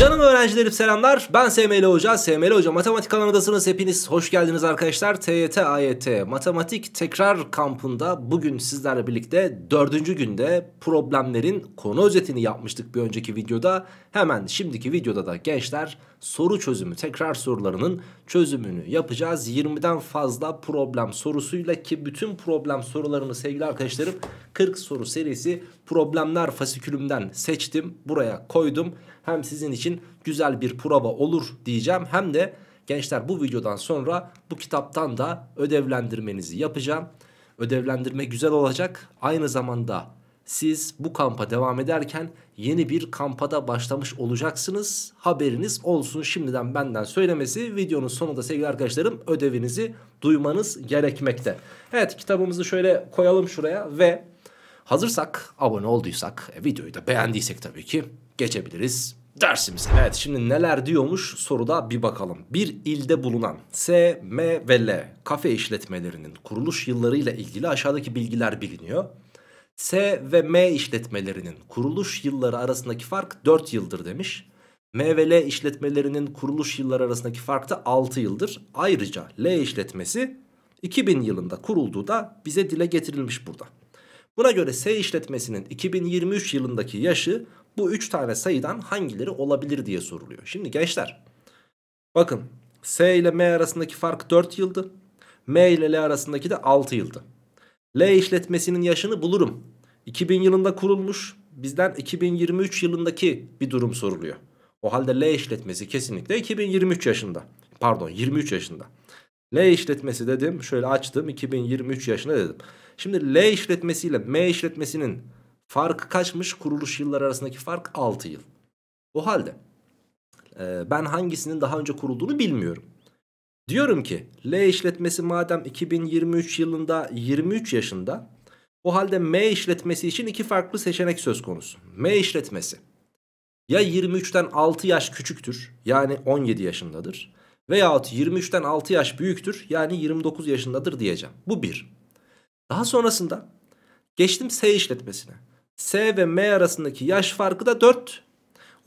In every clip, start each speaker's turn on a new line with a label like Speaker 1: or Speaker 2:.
Speaker 1: Canım öğrencilerim selamlar. Ben SML Hoca. SML Hoca Matematik kanalındasınız. Hepiniz hoş geldiniz arkadaşlar. TYT AYT Matematik Tekrar Kampı'nda bugün sizlerle birlikte dördüncü günde problemlerin konu özetini yapmıştık bir önceki videoda. Hemen şimdiki videoda da gençler soru çözümü tekrar sorularının çözümünü yapacağız. 20'den fazla problem sorusuyla ki bütün problem sorularını sevgili arkadaşlarım 40 soru serisi problemler fasikülümden seçtim. Buraya koydum. Hem sizin için güzel bir prova olur diyeceğim hem de gençler bu videodan sonra bu kitaptan da ödevlendirmenizi yapacağım. Ödevlendirme güzel olacak. Aynı zamanda siz bu kampa devam ederken yeni bir kampa da başlamış olacaksınız. Haberiniz olsun şimdiden benden söylemesi videonun sonunda sevgili arkadaşlarım ödevinizi duymanız gerekmekte. Evet kitabımızı şöyle koyalım şuraya ve hazırsak abone olduysak e, videoyu da beğendiysek tabii ki geçebiliriz dersimize. Evet şimdi neler diyormuş soruda bir bakalım. Bir ilde bulunan S, M ve L kafe işletmelerinin kuruluş yıllarıyla ilgili aşağıdaki bilgiler biliniyor. S ve M işletmelerinin kuruluş yılları arasındaki fark 4 yıldır demiş. M ve L işletmelerinin kuruluş yılları arasındaki fark da 6 yıldır. Ayrıca L işletmesi 2000 yılında kurulduğu da bize dile getirilmiş burada. Buna göre S işletmesinin 2023 yılındaki yaşı bu 3 tane sayıdan hangileri olabilir diye soruluyor. Şimdi gençler bakın S ile M arasındaki fark 4 yıldı. M ile L arasındaki de 6 yıldı. L işletmesinin yaşını bulurum. 2000 yılında kurulmuş bizden 2023 yılındaki bir durum soruluyor. O halde L işletmesi kesinlikle 2023 yaşında. Pardon 23 yaşında. L işletmesi dedim şöyle açtım 2023 yaşında dedim. Şimdi L işletmesi ile M işletmesinin Farkı kaçmış? Kuruluş yılları arasındaki fark 6 yıl. O halde e, ben hangisinin daha önce kurulduğunu bilmiyorum. Diyorum ki L işletmesi madem 2023 yılında 23 yaşında o halde M işletmesi için iki farklı seçenek söz konusu. M işletmesi ya 23'ten 6 yaş küçüktür yani 17 yaşındadır veyahut 23'ten 6 yaş büyüktür yani 29 yaşındadır diyeceğim. Bu bir. Daha sonrasında geçtim S işletmesine. S ve M arasındaki yaş farkı da 4.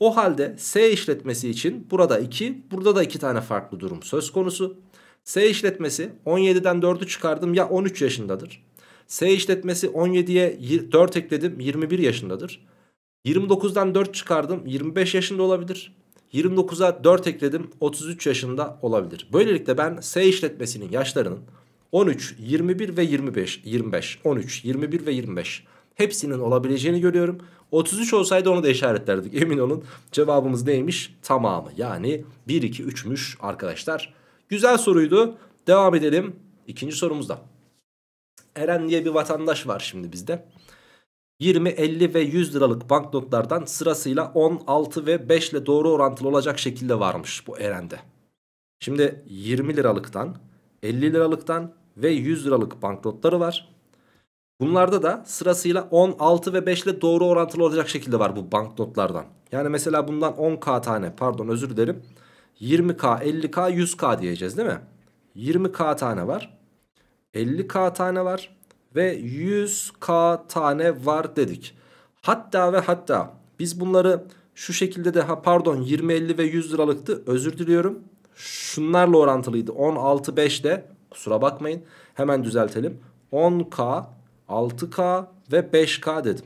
Speaker 1: O halde S işletmesi için burada 2, burada da 2 tane farklı durum söz konusu. S işletmesi 17'den 4'ü çıkardım ya 13 yaşındadır. S işletmesi 17'ye 4 ekledim 21 yaşındadır. 29'dan 4 çıkardım 25 yaşında olabilir. 29'a 4 ekledim 33 yaşında olabilir. Böylelikle ben S işletmesinin yaşlarının 13, 21 ve 25, 25, 13, 21 ve 25 hepsinin olabileceğini görüyorum. 33 olsaydı onu da işaretlerdik emin olun. Cevabımız neymiş? Tamamı yani 1, 2, 3'müş arkadaşlar. Güzel soruydu. Devam edelim ikinci sorumuzda. Eren diye bir vatandaş var şimdi bizde. 20, 50 ve 100 liralık banknotlardan sırasıyla 16 ve 5 ile doğru orantılı olacak şekilde varmış bu Eren'de. Şimdi 20 liralıktan, 50 liralıktan ve 100 liralık banknotları var. Bunlarda da sırasıyla 10, 6 ve 5 ile doğru orantılı olacak şekilde var bu banknotlardan. Yani mesela bundan 10k tane pardon özür dilerim 20k, 50k, 100k diyeceğiz değil mi? 20k tane var. 50k tane var ve 100k tane var dedik. Hatta ve hatta biz bunları şu şekilde de ha pardon 20 50 ve 100 liralıktı. Özür diliyorum. Şunlarla orantılıydı. 10 6 5 de kusura bakmayın. Hemen düzeltelim. 10k 6K ve 5K dedim.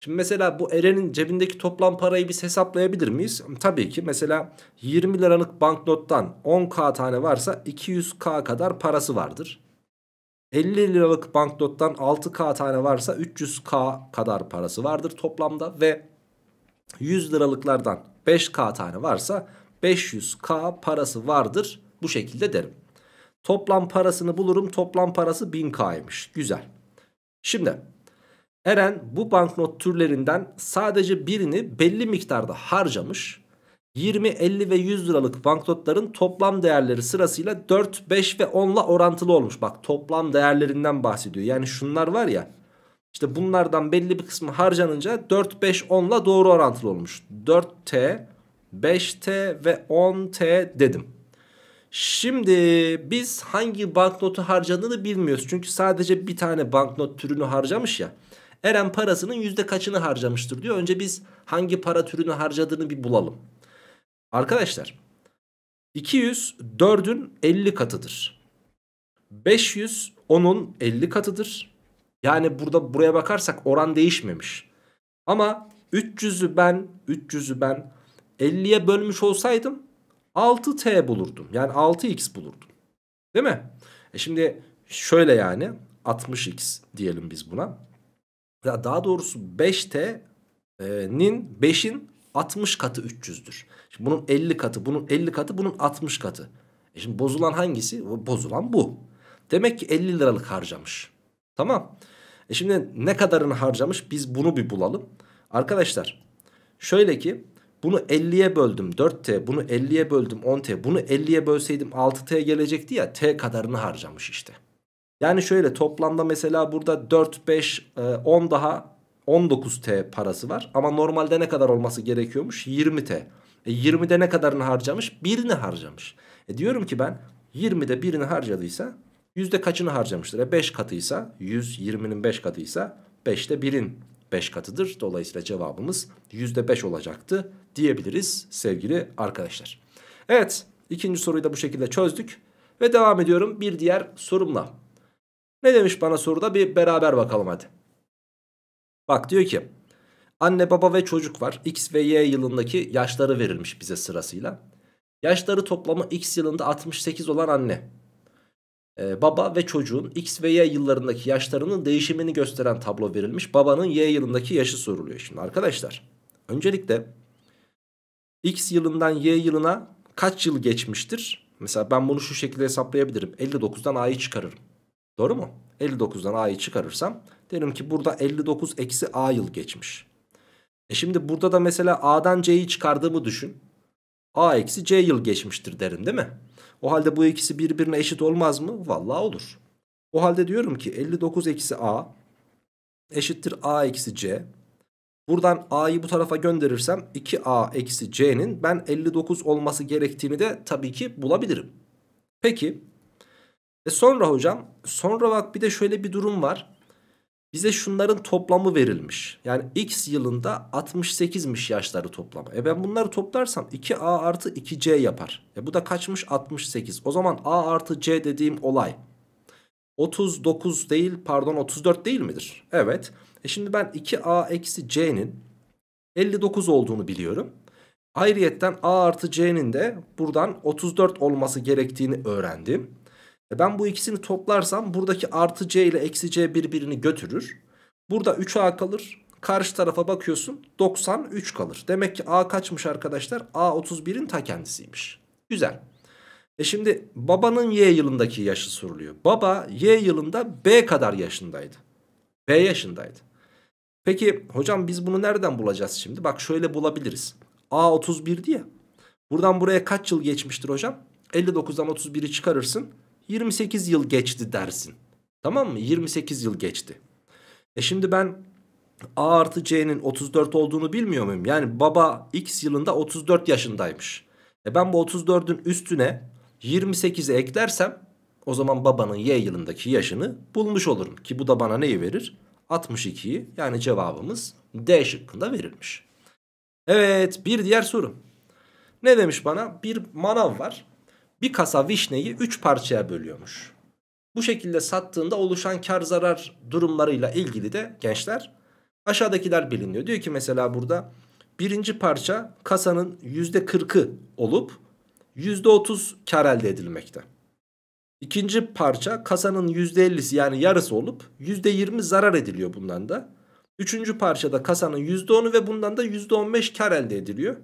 Speaker 1: Şimdi mesela bu Eren'in cebindeki toplam parayı biz hesaplayabilir miyiz? Tabii ki mesela 20 liralık banknottan 10K tane varsa 200K kadar parası vardır. 50 liralık banknottan 6K tane varsa 300K kadar parası vardır toplamda ve 100 liralıklardan 5K tane varsa 500K parası vardır bu şekilde derim. Toplam parasını bulurum toplam parası 1000K'ymış güzel. Şimdi Eren bu banknot türlerinden sadece birini belli miktarda harcamış. 20, 50 ve 100 liralık banknotların toplam değerleri sırasıyla 4, 5 ve 10'la orantılı olmuş. Bak toplam değerlerinden bahsediyor. Yani şunlar var ya işte bunlardan belli bir kısmı harcanınca 4, 5, 10'la doğru orantılı olmuş. 4T, 5T ve 10T dedim. Şimdi biz hangi banknotu harcadığını bilmiyoruz. Çünkü sadece bir tane banknot türünü harcamış ya. Eren parasının yüzde kaçını harcamıştır diyor. Önce biz hangi para türünü harcadığını bir bulalım. Arkadaşlar 200 4'ün 50 katıdır. 500 10'un 50 katıdır. Yani burada buraya bakarsak oran değişmemiş. Ama 300'ü ben 300'ü ben 50'ye bölmüş olsaydım 6t bulurdum. Yani 6x bulurdum. Değil mi? E şimdi şöyle yani 60x diyelim biz buna. Ya daha doğrusu 5t'nin 5'in 60 katı 300'dür. Şimdi bunun 50 katı, bunun 50 katı, bunun 60 katı. E şimdi bozulan hangisi? Bozulan bu. Demek ki 50 liralık harcamış. Tamam. E şimdi ne kadarını harcamış? Biz bunu bir bulalım. Arkadaşlar şöyle ki bunu 50'ye böldüm 4T, bunu 50'ye böldüm 10T, bunu 50'ye bölseydim 6T gelecekti ya T kadarını harcamış işte. Yani şöyle toplamda mesela burada 4, 5, 10 daha 19T parası var. Ama normalde ne kadar olması gerekiyormuş? 20T. E 20'de ne kadarını harcamış? Birini harcamış. E diyorum ki ben 20'de birini harcadıysa yüzde kaçını harcamıştır? E 5 katıysa 100, 20'nin 5 katıysa 5'te 1'in 5 katıdır. Dolayısıyla cevabımız %5 olacaktı diyebiliriz sevgili arkadaşlar. Evet ikinci soruyu da bu şekilde çözdük. Ve devam ediyorum bir diğer sorumla. Ne demiş bana soruda bir beraber bakalım hadi. Bak diyor ki anne baba ve çocuk var. X ve Y yılındaki yaşları verilmiş bize sırasıyla. Yaşları toplamı X yılında 68 olan anne. Ee, baba ve çocuğun X ve Y yıllarındaki yaşlarının değişimini gösteren tablo verilmiş. Babanın Y yılındaki yaşı soruluyor şimdi arkadaşlar. Öncelikle X yılından Y yılına kaç yıl geçmiştir? Mesela ben bunu şu şekilde hesaplayabilirim. 59'dan A'yı çıkarırım. Doğru mu? 59'dan A'yı çıkarırsam derim ki burada 59 eksi A yıl geçmiş. E şimdi burada da mesela A'dan C'yi çıkardığımı düşün. A eksi C yıl geçmiştir derim değil mi? O halde bu ikisi birbirine eşit olmaz mı? Vallahi olur. O halde diyorum ki 59 eksi A eşittir A eksi C. Buradan A'yı bu tarafa gönderirsem 2A eksi C'nin ben 59 olması gerektiğini de tabii ki bulabilirim. Peki. E sonra hocam sonra bak bir de şöyle bir durum var. Bize şunların toplamı verilmiş. Yani x yılında 68'miş yaşları toplamı. E ben bunları toplarsam 2a artı 2c yapar. E bu da kaçmış? 68. O zaman a artı c dediğim olay 39 değil pardon 34 değil midir? Evet. E şimdi ben 2a eksi c'nin 59 olduğunu biliyorum. Ayrıyetten a artı c'nin de buradan 34 olması gerektiğini öğrendim. E ben bu ikisini toplarsam buradaki artı c ile eksi c birbirini götürür. Burada 3a kalır. Karşı tarafa bakıyorsun 93 kalır. Demek ki a kaçmış arkadaşlar? A 31'in ta kendisiymiş. Güzel. E şimdi babanın y yılındaki yaşı soruluyor. Baba y yılında b kadar yaşındaydı. B yaşındaydı. Peki hocam biz bunu nereden bulacağız şimdi? Bak şöyle bulabiliriz. A 31 diye. Buradan buraya kaç yıl geçmiştir hocam? 59'dan 31'i çıkarırsın. 28 yıl geçti dersin. Tamam mı? 28 yıl geçti. E şimdi ben A artı C'nin 34 olduğunu bilmiyor muyum? Yani baba X yılında 34 yaşındaymış. E ben bu 34'ün üstüne 28'i eklersem o zaman babanın Y yılındaki yaşını bulmuş olurum. Ki bu da bana neyi verir? 62'yi yani cevabımız D şıkkında verilmiş. Evet bir diğer soru. Ne demiş bana? Bir manav var bir kasa vişneyi 3 parçaya bölüyormuş. Bu şekilde sattığında oluşan kar zarar durumlarıyla ilgili de gençler aşağıdakiler biliniyor. Diyor ki mesela burada birinci parça kasanın %40'ı olup %30 kar elde edilmekte. İkinci parça kasanın %50'si yani yarısı olup %20 zarar ediliyor bundan da. Üçüncü parçada kasanın %10'u ve bundan da %15 kar elde ediliyor.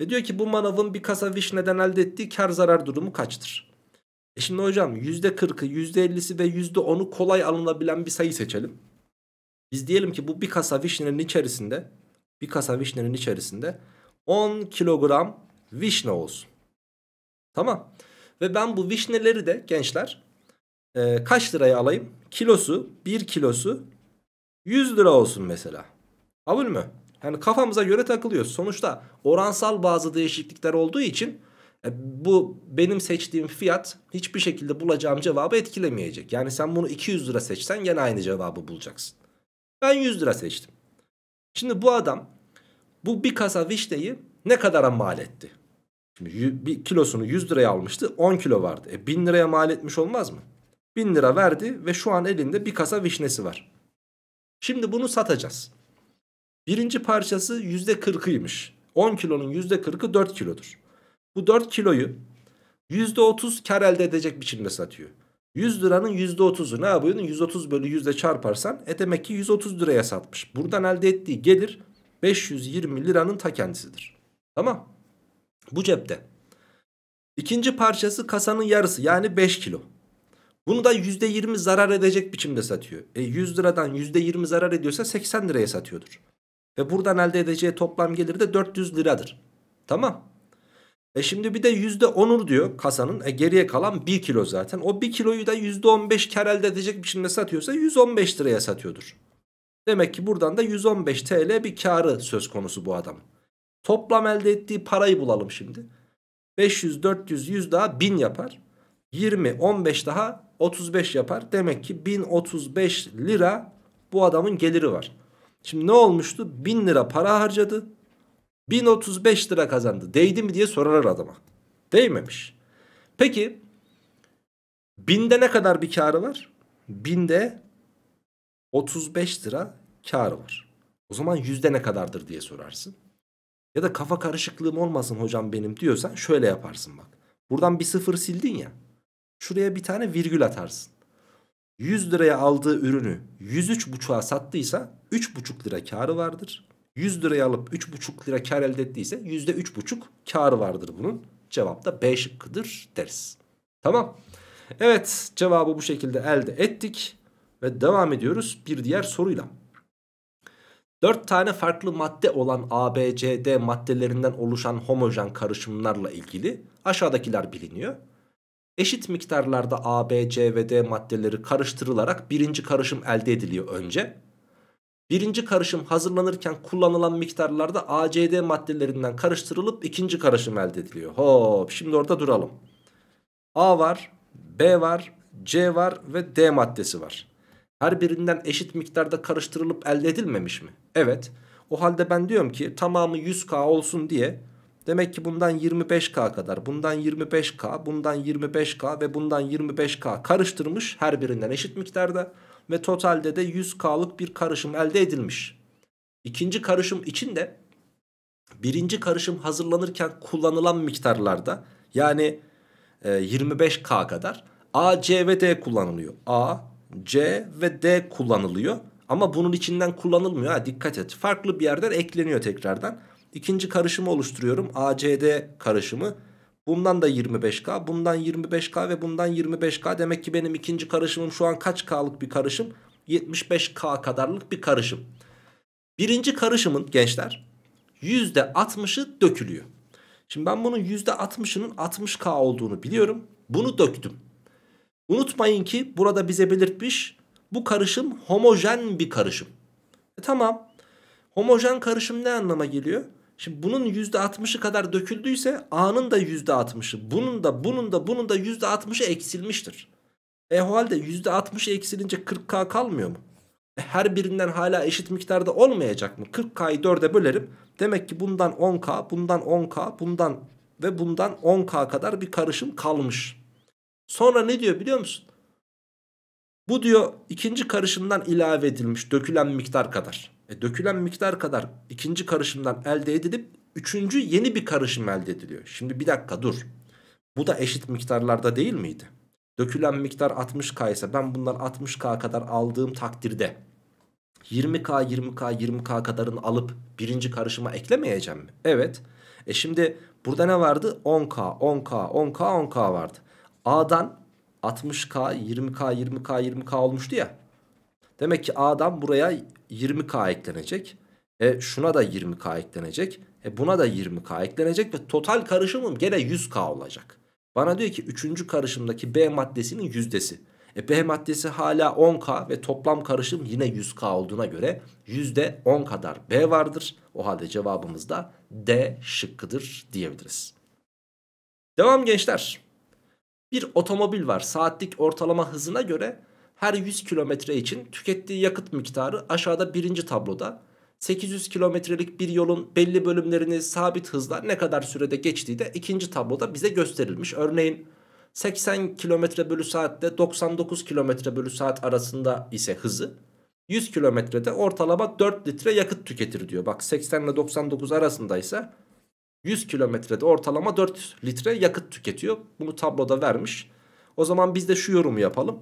Speaker 1: Ve diyor ki bu manavın bir kasa vişneden elde ettiği kar zarar durumu kaçtır? E şimdi hocam %40'ı, %50'si ve %10'u kolay alınabilen bir sayı seçelim. Biz diyelim ki bu bir kasa vişnenin içerisinde bir kasa vişnenin içerisinde 10 kilogram vişne olsun. Tamam. Ve ben bu vişneleri de gençler e, kaç liraya alayım? Kilosu 1 kilosu 100 lira olsun mesela. Kabul mü? Yani kafamıza göre takılıyoruz. Sonuçta oransal bazı değişiklikler olduğu için e, bu benim seçtiğim fiyat hiçbir şekilde bulacağım cevabı etkilemeyecek. Yani sen bunu 200 lira seçsen yine aynı cevabı bulacaksın. Ben 100 lira seçtim. Şimdi bu adam bu bir kasa vişneyi ne kadara mal etti? Şimdi bir kilosunu 100 liraya almıştı 10 kilo vardı. E 1000 liraya mal etmiş olmaz mı? 1000 lira verdi ve şu an elinde bir kasa vişnesi var. Şimdi bunu satacağız. Birinci parçası %40'ıymış. 10 kilonun %40'ı 4 kilodur. Bu 4 kiloyu %30 kar elde edecek biçimde satıyor. 100 liranın %30'u ne yapıyorsun? 130 bölü 100 çarparsan e demek ki 130 liraya satmış. Buradan elde ettiği gelir 520 liranın ta kendisidir. Tamam. Bu cepte. İkinci parçası kasanın yarısı yani 5 kilo. Bunu da %20 zarar edecek biçimde satıyor. E 100 liradan %20 zarar ediyorsa 80 liraya satıyordur. Ve buradan elde edeceği toplam gelir de 400 liradır. Tamam. E şimdi bir de %10'ur diyor kasanın. E geriye kalan 1 kilo zaten. O 1 kiloyu da %15 kar elde edecek biçimde satıyorsa 115 liraya satıyordur. Demek ki buradan da 115 TL bir karı söz konusu bu adam. Toplam elde ettiği parayı bulalım şimdi. 500, 400, 100 daha 1000 yapar. 20, 15 daha 35 yapar. Demek ki 1035 lira bu adamın geliri var. Şimdi ne olmuştu? 1000 lira para harcadı. 1035 lira kazandı. Değdi mi diye sorarlar adama. Değmemiş. Peki binde ne kadar bir karı var? Binde 35 lira karı var. O zaman yüzde ne kadardır diye sorarsın. Ya da kafa karışıklığım olmasın hocam benim diyorsan şöyle yaparsın bak. Buradan bir sıfır sildin ya. Şuraya bir tane virgül atarsın. 100 liraya aldığı ürünü 103,5'a sattıysa 3,5 lira karı vardır. 100 liraya alıp 3,5 lira kar elde ettiyse %3,5 karı vardır bunun. Cevap da B şıkkıdır deriz. Tamam. Evet cevabı bu şekilde elde ettik. Ve devam ediyoruz bir diğer soruyla. 4 tane farklı madde olan A, B, C, D maddelerinden oluşan homojen karışımlarla ilgili aşağıdakiler biliniyor. Eşit miktarlarda A, B, C ve D maddeleri karıştırılarak birinci karışım elde ediliyor önce. Birinci karışım hazırlanırken kullanılan miktarlarda A, C, D maddelerinden karıştırılıp ikinci karışım elde ediliyor. Hop şimdi orada duralım. A var, B var, C var ve D maddesi var. Her birinden eşit miktarda karıştırılıp elde edilmemiş mi? Evet. O halde ben diyorum ki tamamı 100K olsun diye Demek ki bundan 25K kadar, bundan 25K, bundan 25K ve bundan 25K karıştırmış her birinden eşit miktarda ve totalde de 100K'lık bir karışım elde edilmiş. İkinci karışım için de birinci karışım hazırlanırken kullanılan miktarlarda yani 25K e, kadar A, C ve D kullanılıyor. A, C ve D kullanılıyor. Ama bunun içinden kullanılmıyor ha dikkat et. Farklı bir yerden ekleniyor tekrardan. İkinci karışımı oluşturuyorum. ACD karışımı. Bundan da 25K, bundan 25K ve bundan 25K. Demek ki benim ikinci karışımım şu an kaç K'lık bir karışım? 75K kadarlık bir karışım. Birinci karışımın gençler %60'ı dökülüyor. Şimdi ben bunun %60'ının 60K olduğunu biliyorum. Bunu döktüm. Unutmayın ki burada bize belirtmiş bu karışım homojen bir karışım. E tamam. Homojen karışım ne anlama geliyor? Şimdi bunun %60'ı kadar döküldüyse A'nın da %60'ı bunun da bunun da bunun da %60'ı eksilmiştir. E o halde %60'ı eksilince 40K kalmıyor mu? E, her birinden hala eşit miktarda olmayacak mı? 40K'yı 4'e bölerim. Demek ki bundan 10K, bundan 10K, bundan ve bundan 10K kadar bir karışım kalmış. Sonra ne diyor biliyor musun? Bu diyor ikinci karışımdan ilave edilmiş dökülen miktar kadar. E, dökülen miktar kadar ikinci karışımdan elde edilip üçüncü yeni bir karışım elde ediliyor. Şimdi bir dakika dur. Bu da eşit miktarlarda değil miydi? Dökülen miktar 60K ise ben bundan 60K kadar aldığım takdirde 20K, 20K, 20K kadarını alıp birinci karışıma eklemeyeceğim mi? Evet. E şimdi burada ne vardı? 10K, 10K, 10K, 10K vardı. A'dan 60K, 20K, 20K, 20K olmuştu ya. Demek ki A'dan buraya 20K eklenecek. E şuna da 20K eklenecek. E buna da 20K eklenecek ve total karışımım gene 100K olacak. Bana diyor ki 3. karışımdaki B maddesinin yüzdesi. E B maddesi hala 10K ve toplam karışım yine 100K olduğuna göre %10 kadar B vardır. O halde cevabımız da D şıkkıdır diyebiliriz. Devam gençler. Bir otomobil var saatlik ortalama hızına göre her 100 kilometre için tükettiği yakıt miktarı aşağıda birinci tabloda. 800 kilometrelik bir yolun belli bölümlerini sabit hızla ne kadar sürede geçtiği de ikinci tabloda bize gösterilmiş. Örneğin 80 kilometre bölü saatte 99 kilometre bölü saat arasında ise hızı 100 kilometrede ortalama 4 litre yakıt tüketir diyor. Bak 80 ile 99 arasında ise 100 kilometrede ortalama 4 litre yakıt tüketiyor. Bunu tabloda vermiş. O zaman biz de şu yorumu yapalım.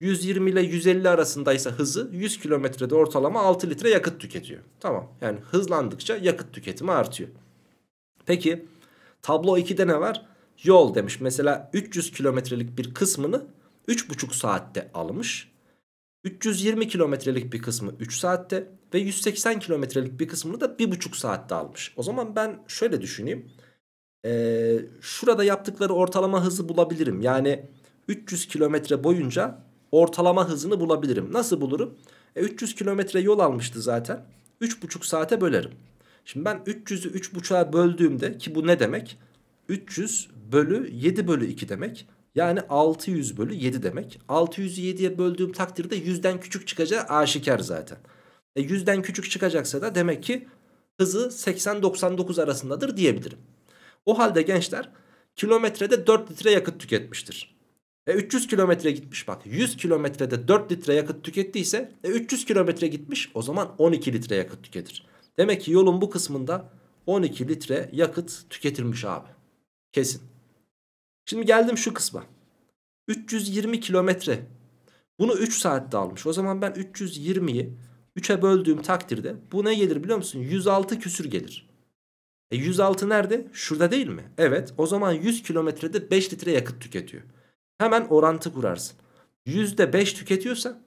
Speaker 1: 120 ile 150 arasındaysa hızı 100 kilometrede ortalama 6 litre yakıt tüketiyor. Tamam yani hızlandıkça yakıt tüketimi artıyor. Peki tablo 2'de ne var? Yol demiş mesela 300 kilometrelik bir kısmını 3,5 saatte almış. 320 kilometrelik bir kısmı 3 saatte ve 180 kilometrelik bir kısmını da 1,5 saatte almış. O zaman ben şöyle düşüneyim. Ee, şurada yaptıkları ortalama hızı bulabilirim. Yani 300 kilometre boyunca ortalama hızını bulabilirim. Nasıl bulurum? E, 300 kilometre yol almıştı zaten. 3,5 saate bölerim. Şimdi ben 300'ü 3,5'a böldüğümde ki bu ne demek? 300 bölü 7 bölü 2 demek. Yani 600 bölü 7 demek. 600'ü 7'ye böldüğüm takdirde 100'den küçük çıkacağı aşikar zaten. E 100'den küçük çıkacaksa da demek ki hızı 80-99 arasındadır diyebilirim. O halde gençler kilometrede 4 litre yakıt tüketmiştir. E 300 kilometre gitmiş bak 100 kilometrede 4 litre yakıt tükettiyse e 300 kilometre gitmiş o zaman 12 litre yakıt tüketir. Demek ki yolun bu kısmında 12 litre yakıt tüketilmiş abi. Kesin. Şimdi geldim şu kısma. 320 kilometre. Bunu 3 saatte almış. O zaman ben 320'yi 3'e böldüğüm takdirde bu ne gelir biliyor musun? 106 küsür gelir. E 106 nerede? Şurada değil mi? Evet. O zaman 100 kilometrede 5 litre yakıt tüketiyor. Hemen orantı kurarsın. %5 tüketiyorsa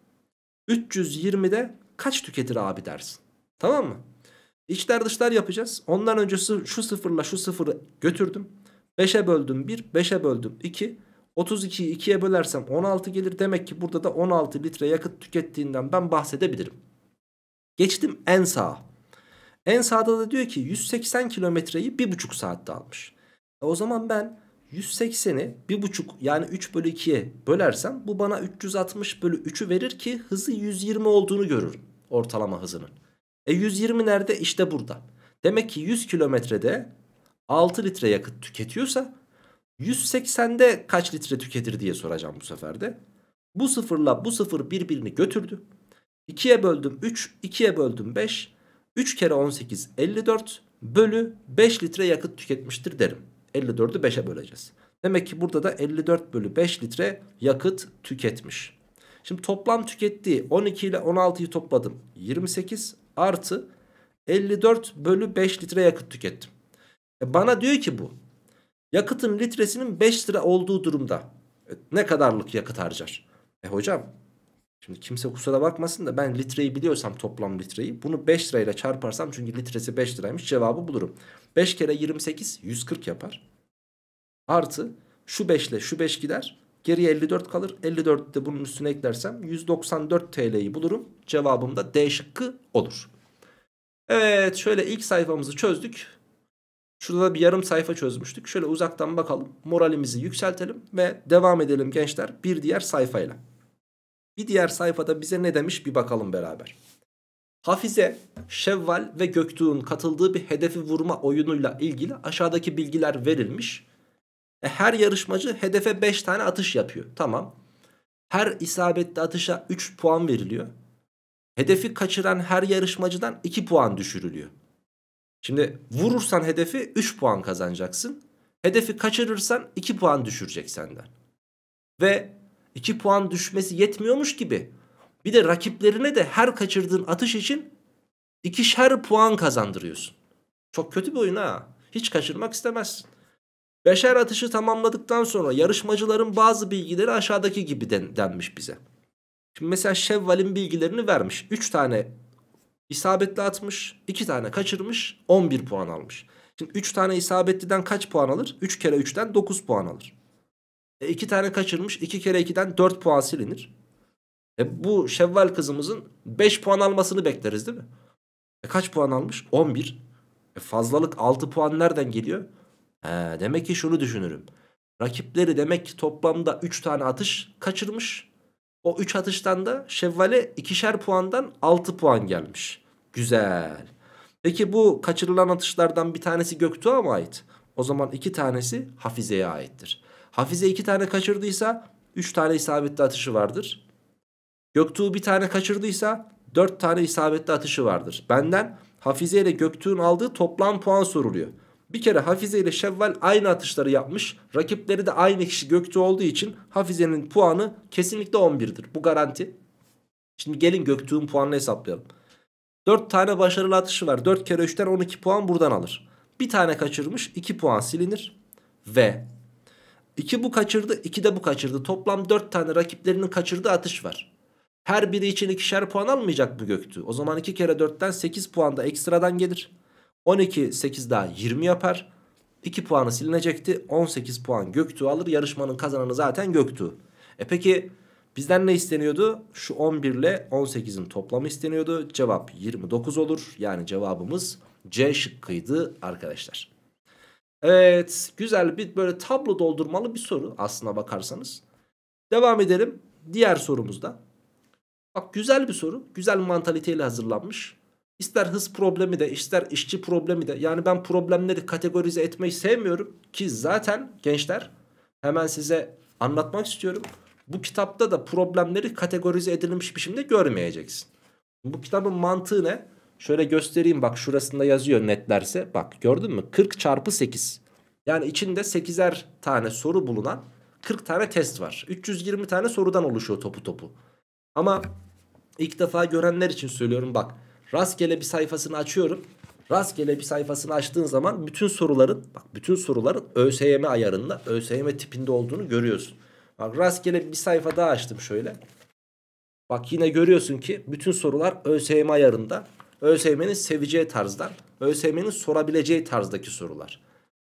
Speaker 1: 320'de kaç tüketir abi dersin. Tamam mı? İçler dışlar yapacağız. Ondan önce şu sıfırla şu sıfırı götürdüm. 5'e böldüm 1, 5'e böldüm 2. 32'yi 2'ye bölersem 16 gelir. Demek ki burada da 16 litre yakıt tükettiğinden ben bahsedebilirim. Geçtim en sağa. En sağda da diyor ki 180 kilometreyi 1,5 saatte almış. E o zaman ben 180'i 1.5 yani 3 bölü 2'ye bölersem bu bana 360 bölü 3'ü verir ki hızı 120 olduğunu görürüm ortalama hızının. E 120 nerede? İşte burada. Demek ki 100 kilometrede 6 litre yakıt tüketiyorsa 180'de kaç litre tüketir diye soracağım bu seferde. Bu sıfırla bu sıfır birbirini götürdü. 2'ye böldüm 3, 2'ye böldüm 5. 3 kere 18 54 bölü 5 litre yakıt tüketmiştir derim. 54'ü 5'e böleceğiz. Demek ki burada da 54 bölü 5 litre yakıt tüketmiş. Şimdi toplam tükettiği 12 ile 16'yı topladım. 28 artı 54 bölü 5 litre yakıt tükettim. E bana diyor ki bu yakıtın litresinin 5 lira olduğu durumda e, ne kadarlık yakıt harcar? E hocam şimdi kimse kusura bakmasın da ben litreyi biliyorsam toplam litreyi bunu 5 lirayla çarparsam çünkü litresi 5 liraymış cevabı bulurum. 5 kere 28 140 yapar. Artı şu 5 ile şu 5 gider. Geriye 54 kalır. 54 de bunun üstüne eklersem 194 TL'yi bulurum. Cevabım da D şıkkı olur. Evet şöyle ilk sayfamızı çözdük. Şurada bir yarım sayfa çözmüştük. Şöyle uzaktan bakalım. Moralimizi yükseltelim ve devam edelim gençler bir diğer sayfayla. Bir diğer sayfada bize ne demiş bir bakalım beraber. Hafize, Şevval ve Göktuğ'un katıldığı bir hedefi vurma oyunuyla ilgili aşağıdaki bilgiler verilmiş. E, her yarışmacı hedefe 5 tane atış yapıyor. Tamam. Her isabetli atışa 3 puan veriliyor. Hedefi kaçıran her yarışmacıdan 2 puan düşürülüyor. Şimdi vurursan hedefi 3 puan kazanacaksın. Hedefi kaçırırsan 2 puan düşürecek senden. Ve 2 puan düşmesi yetmiyormuş gibi bir de rakiplerine de her kaçırdığın atış için ikişer puan kazandırıyorsun. Çok kötü bir oyun ha. Hiç kaçırmak istemezsin. Beşer atışı tamamladıktan sonra yarışmacıların bazı bilgileri aşağıdaki gibi den denmiş bize. Şimdi mesela Şevval'in bilgilerini vermiş. 3 tane isabetli atmış, 2 tane kaçırmış, 11 puan almış. Şimdi 3 tane isabetliden kaç puan alır? 3 kere 3'ten 9 puan alır. E tane kaçırmış, 2 kere 2'den 4 puan silinir. E bu Şevval kızımızın 5 puan almasını bekleriz değil mi? E kaç puan almış? 11. E fazlalık 6 puan nereden geliyor? He, demek ki şunu düşünürüm. Rakipleri demek ki toplamda 3 tane atış kaçırmış. O 3 atıştan da Şevval'e ikişer puandan 6 puan gelmiş. Güzel. Peki bu kaçırılan atışlardan bir tanesi Göktuğ'a mı ait? O zaman iki tanesi Hafize'ye aittir. Hafize iki tane kaçırdıysa 3 tane isabetli atışı vardır. Göktuğ bir tane kaçırdıysa 4 tane isabetli atışı vardır. Benden Hafize ile Göktuğ'un aldığı toplam puan soruluyor. Bir kere Hafize ile Şevval aynı atışları yapmış. Rakipleri de aynı kişi Göktuğ olduğu için Hafize'nin puanı kesinlikle 11'dir. Bu garanti. Şimdi gelin Göktuğ'un puanını hesaplayalım. 4 tane başarılı atışı var. 4 kere 3'ten 12 puan buradan alır. Bir tane kaçırmış 2 puan silinir. Ve 2 bu kaçırdı 2 de bu kaçırdı. Toplam 4 tane rakiplerinin kaçırdığı atış var. Her biri için ikişer puan almayacak mı Göktü? O zaman 2 kere 4'ten 8 puan da ekstradan gelir. 12 8 daha 20 yapar. 2 puanı silinecekti. 18 puan Göktü alır. Yarışmanın kazananı zaten Göktü. E peki bizden ne isteniyordu? Şu 11 ile 18'in toplamı isteniyordu. Cevap 29 olur. Yani cevabımız C şıkkıydı arkadaşlar. Evet güzel bir böyle tablo doldurmalı bir soru aslına bakarsanız. Devam edelim diğer sorumuzda. Bak güzel bir soru. Güzel mantaliteyle hazırlanmış. İster hız problemi de ister işçi problemi de. Yani ben problemleri kategorize etmeyi sevmiyorum. Ki zaten gençler hemen size anlatmak istiyorum. Bu kitapta da problemleri kategorize edilmiş biçimde görmeyeceksin. Bu kitabın mantığı ne? Şöyle göstereyim bak şurasında yazıyor netlerse. Bak gördün mü? 40 çarpı 8. Yani içinde 8'er tane soru bulunan 40 tane test var. 320 tane sorudan oluşuyor topu topu. Ama ilk defa görenler için söylüyorum bak. Rastgele bir sayfasını açıyorum. Rastgele bir sayfasını açtığın zaman bütün soruların bak bütün soruların ÖSYM ayarında ÖSYM tipinde olduğunu görüyorsun. Bak rastgele bir sayfa daha açtım şöyle. Bak yine görüyorsun ki bütün sorular ÖSYM ayarında. ÖSYM'nin seveceği tarzdan, ÖSYM'nin sorabileceği tarzdaki sorular.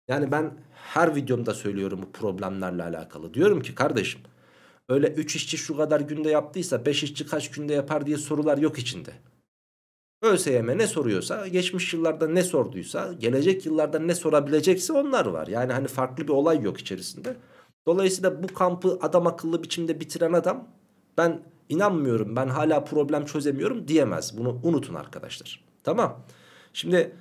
Speaker 1: Yani ben her videomda söylüyorum bu problemlerle alakalı. Diyorum ki kardeşim Öyle 3 işçi şu kadar günde yaptıysa 5 işçi kaç günde yapar diye sorular yok içinde. ÖSYM ne soruyorsa geçmiş yıllarda ne sorduysa gelecek yıllarda ne sorabilecekse onlar var. Yani hani farklı bir olay yok içerisinde. Dolayısıyla bu kampı adam akıllı biçimde bitiren adam ben inanmıyorum ben hala problem çözemiyorum diyemez. Bunu unutun arkadaşlar. Tamam. Şimdi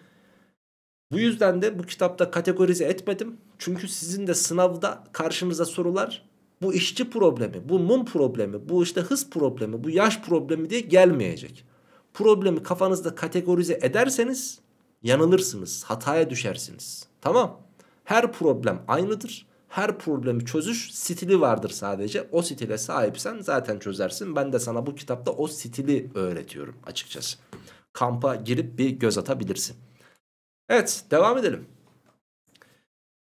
Speaker 1: bu yüzden de bu kitapta kategorize etmedim. Çünkü sizin de sınavda karşınıza sorular bu işçi problemi, bu mum problemi, bu işte hız problemi, bu yaş problemi diye gelmeyecek. Problemi kafanızda kategorize ederseniz yanılırsınız, hataya düşersiniz. Tamam. Her problem aynıdır. Her problemi çözüş stili vardır sadece. O stile sahipsen zaten çözersin. Ben de sana bu kitapta o stili öğretiyorum açıkçası. Kampa girip bir göz atabilirsin. Evet devam edelim.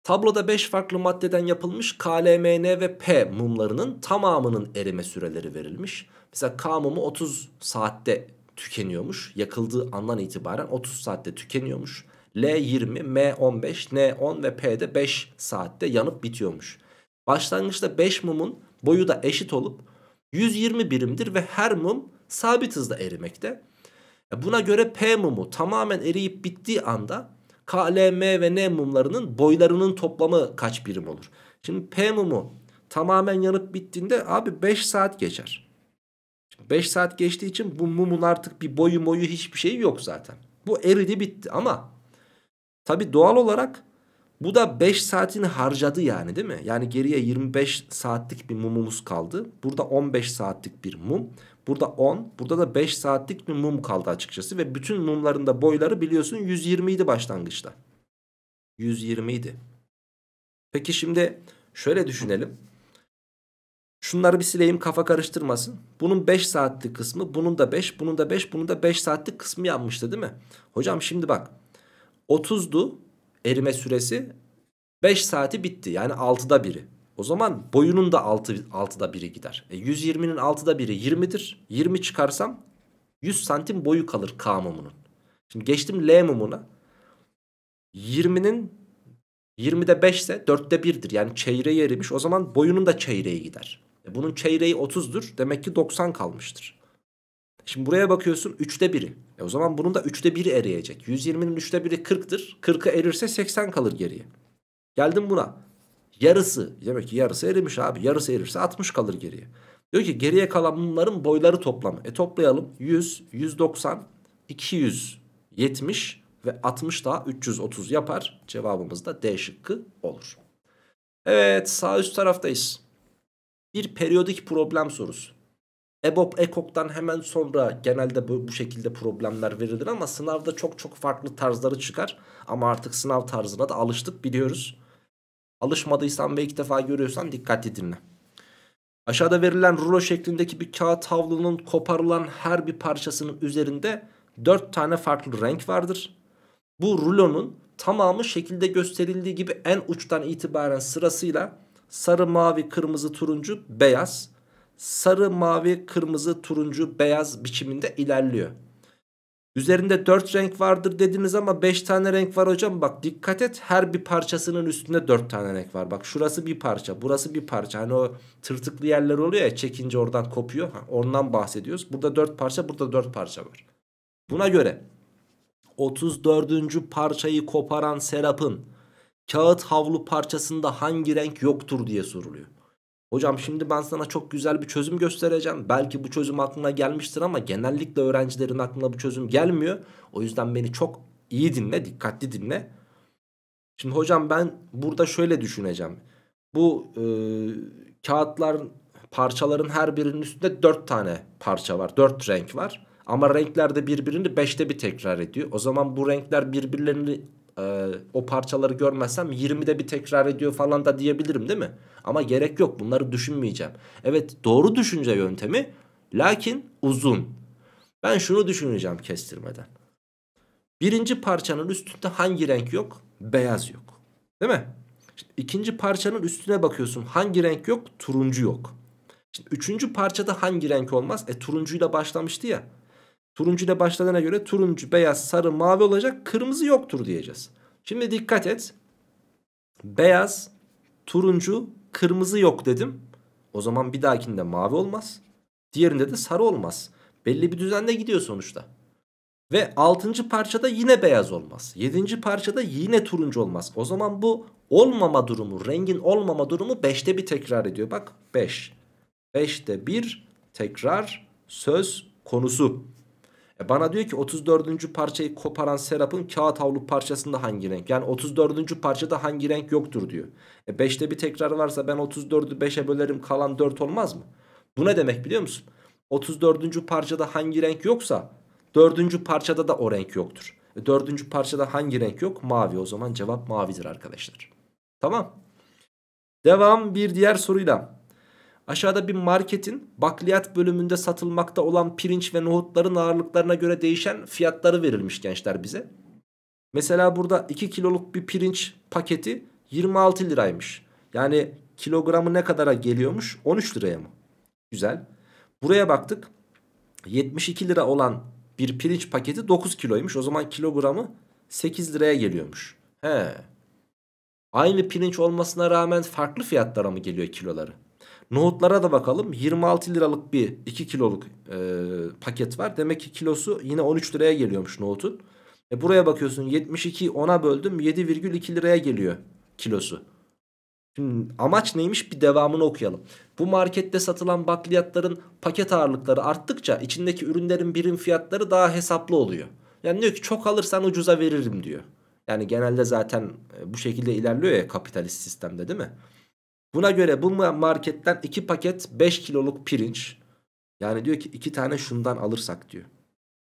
Speaker 1: Tabloda 5 farklı maddeden yapılmış KLMN ve P mumlarının tamamının erime süreleri verilmiş. Mesela K mumu 30 saatte tükeniyormuş. Yakıldığı andan itibaren 30 saatte tükeniyormuş. L 20, M 15, N 10 ve P de 5 saatte yanıp bitiyormuş. Başlangıçta 5 mumun boyu da eşit olup 120 birimdir ve her mum sabit hızda erimekte. E buna göre P mumu tamamen eriyip bittiği anda KLM ve N mumlarının boylarının toplamı kaç birim olur? Şimdi P mumu tamamen yanıp bittiğinde abi 5 saat geçer. 5 saat geçtiği için bu mumun artık bir boyu moyu hiçbir şeyi yok zaten. Bu eridi bitti ama tabi doğal olarak bu da 5 saatini harcadı yani değil mi? Yani geriye 25 saatlik bir mumumuz kaldı. Burada 15 saatlik bir mum. Burada 10. Burada da 5 saatlik bir mum kaldı açıkçası. Ve bütün mumların da boyları biliyorsun 120 idi başlangıçta. 120 idi. Peki şimdi şöyle düşünelim. Şunları bir sileyim kafa karıştırmasın. Bunun 5 saatlik kısmı, bunun da 5, bunun da 5, bunun da 5 saatlik kısmı yapmıştı değil mi? Hocam şimdi bak. 30'du erime süresi. 5 saati bitti. Yani 6'da biri. O zaman boyunun da 6, 6'da 1'i gider. E 120'nin 6'da 1'i 20'dir. 20 çıkarsam 100 santim boyu kalır K mumunun. Şimdi geçtim L mumuna. 20'nin 20'de 5 ise 4'te 1'dir. Yani çeyreği erimiş. O zaman boyunun da çeyreği gider. E bunun çeyreği 30'dur. Demek ki 90 kalmıştır. Şimdi buraya bakıyorsun 3'te 1'i. E o zaman bunun da 3'te 1'i eriyecek. 120'nin 3'te 1'i 40'tır. 40'ı erirse 80 kalır geriye. Geldim buna. Yarısı demek ki yarısı erimiş abi. Yarısı erirse 60 kalır geriye. Diyor ki geriye kalan bunların boyları toplamı. E toplayalım 100, 190, 270 ve 60 daha 330 yapar. Cevabımız da D şıkkı olur. Evet sağ üst taraftayız. Bir periyodik problem sorusu. EBOB EKOK'tan hemen sonra genelde bu, bu şekilde problemler verilir ama sınavda çok çok farklı tarzları çıkar. Ama artık sınav tarzına da alıştık biliyoruz. Alışmadıysan ve ilk defa görüyorsan dikkatli dinle. Aşağıda verilen rulo şeklindeki bir kağıt havlunun koparılan her bir parçasının üzerinde 4 tane farklı renk vardır. Bu rulonun tamamı şekilde gösterildiği gibi en uçtan itibaren sırasıyla sarı, mavi, kırmızı, turuncu, beyaz, sarı, mavi, kırmızı, turuncu, beyaz biçiminde ilerliyor. Üzerinde 4 renk vardır dediniz ama 5 tane renk var hocam. Bak dikkat et her bir parçasının üstünde 4 tane renk var. Bak şurası bir parça burası bir parça. Hani o tırtıklı yerler oluyor ya çekince oradan kopuyor. Ha, ondan bahsediyoruz. Burada 4 parça burada 4 parça var. Buna göre 34. parçayı koparan Serap'ın kağıt havlu parçasında hangi renk yoktur diye soruluyor. Hocam şimdi ben sana çok güzel bir çözüm göstereceğim. Belki bu çözüm aklına gelmiştir ama genellikle öğrencilerin aklına bu çözüm gelmiyor. O yüzden beni çok iyi dinle, dikkatli dinle. Şimdi hocam ben burada şöyle düşüneceğim. Bu e, kağıtlar parçaların her birinin üstünde 4 tane parça var. 4 renk var. Ama renkler de birbirini 5'te bir tekrar ediyor. O zaman bu renkler birbirlerini e, o parçaları görmezsem 20'de bir tekrar ediyor falan da diyebilirim değil mi? Ama gerek yok bunları düşünmeyeceğim. Evet doğru düşünce yöntemi lakin uzun. Ben şunu düşüneceğim kestirmeden. Birinci parçanın üstünde hangi renk yok? Beyaz yok. Değil mi? Şimdi ikinci parçanın üstüne bakıyorsun. Hangi renk yok? Turuncu yok. Şimdi üçüncü parçada hangi renk olmaz? E turuncuyla başlamıştı ya. Turuncu ile başladığına göre turuncu, beyaz, sarı, mavi olacak. Kırmızı yoktur diyeceğiz. Şimdi dikkat et. Beyaz, turuncu, kırmızı yok dedim. O zaman bir dahakinde mavi olmaz. Diğerinde de sarı olmaz. Belli bir düzende gidiyor sonuçta. Ve 6. parçada yine beyaz olmaz. 7. parçada yine turuncu olmaz. O zaman bu olmama durumu, rengin olmama durumu 5'te bir tekrar ediyor. Bak 5. 5'te bir tekrar söz konusu. E bana diyor ki 34. parçayı koparan Serap'ın kağıt havlu parçasında hangi renk? Yani 34. parçada hangi renk yoktur diyor. E 5'te bir tekrar varsa ben 34'ü 5'e bölerim kalan 4 olmaz mı? Bu ne demek biliyor musun? 34. parçada hangi renk yoksa 4. parçada da o renk yoktur. E 4. parçada hangi renk yok? Mavi. O zaman cevap mavidir arkadaşlar. Tamam. Devam bir diğer soruyla. Aşağıda bir marketin bakliyat bölümünde satılmakta olan pirinç ve nohutların ağırlıklarına göre değişen fiyatları verilmiş gençler bize. Mesela burada 2 kiloluk bir pirinç paketi 26 liraymış. Yani kilogramı ne kadara geliyormuş? 13 liraya mı? Güzel. Buraya baktık. 72 lira olan bir pirinç paketi 9 kiloymuş. O zaman kilogramı 8 liraya geliyormuş. He. Aynı pirinç olmasına rağmen farklı fiyatlara mı geliyor kiloları? Nohutlara da bakalım. 26 liralık bir 2 kiloluk e, paket var. Demek ki kilosu yine 13 liraya geliyormuş nohutun. E buraya bakıyorsun 72 10'a böldüm 7,2 liraya geliyor kilosu. Şimdi amaç neymiş bir devamını okuyalım. Bu markette satılan bakliyatların paket ağırlıkları arttıkça içindeki ürünlerin birim fiyatları daha hesaplı oluyor. Yani diyor ki çok alırsan ucuza veririm diyor. Yani genelde zaten e, bu şekilde ilerliyor ya kapitalist sistemde değil mi? Buna göre bu marketten 2 paket 5 kiloluk pirinç. Yani diyor ki 2 tane şundan alırsak diyor.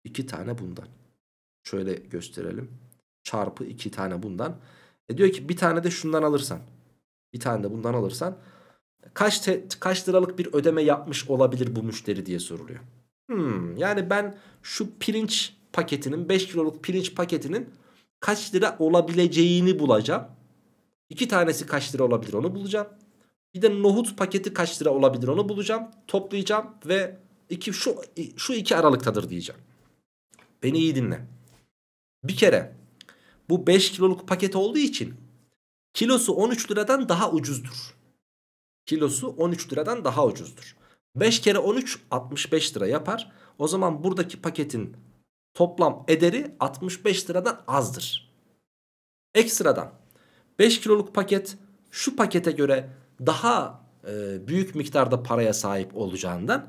Speaker 1: 2 tane bundan. Şöyle gösterelim. Çarpı 2 tane bundan. E diyor ki bir tane de şundan alırsan. Bir tane de bundan alırsan. Kaç, kaç liralık bir ödeme yapmış olabilir bu müşteri diye soruluyor. Hmm, yani ben şu pirinç paketinin 5 kiloluk pirinç paketinin kaç lira olabileceğini bulacağım. İki tanesi kaç lira olabilir onu bulacağım. Bir de nohut paketi kaç lira olabilir onu bulacağım. Toplayacağım ve iki, şu, şu iki aralıktadır diyeceğim. Beni iyi dinle. Bir kere bu 5 kiloluk paket olduğu için kilosu 13 liradan daha ucuzdur. Kilosu 13 liradan daha ucuzdur. 5 kere 13 65 lira yapar. O zaman buradaki paketin toplam ederi 65 liradan azdır. Ekstradan 5 kiloluk paket şu pakete göre daha e, büyük miktarda paraya sahip olacağından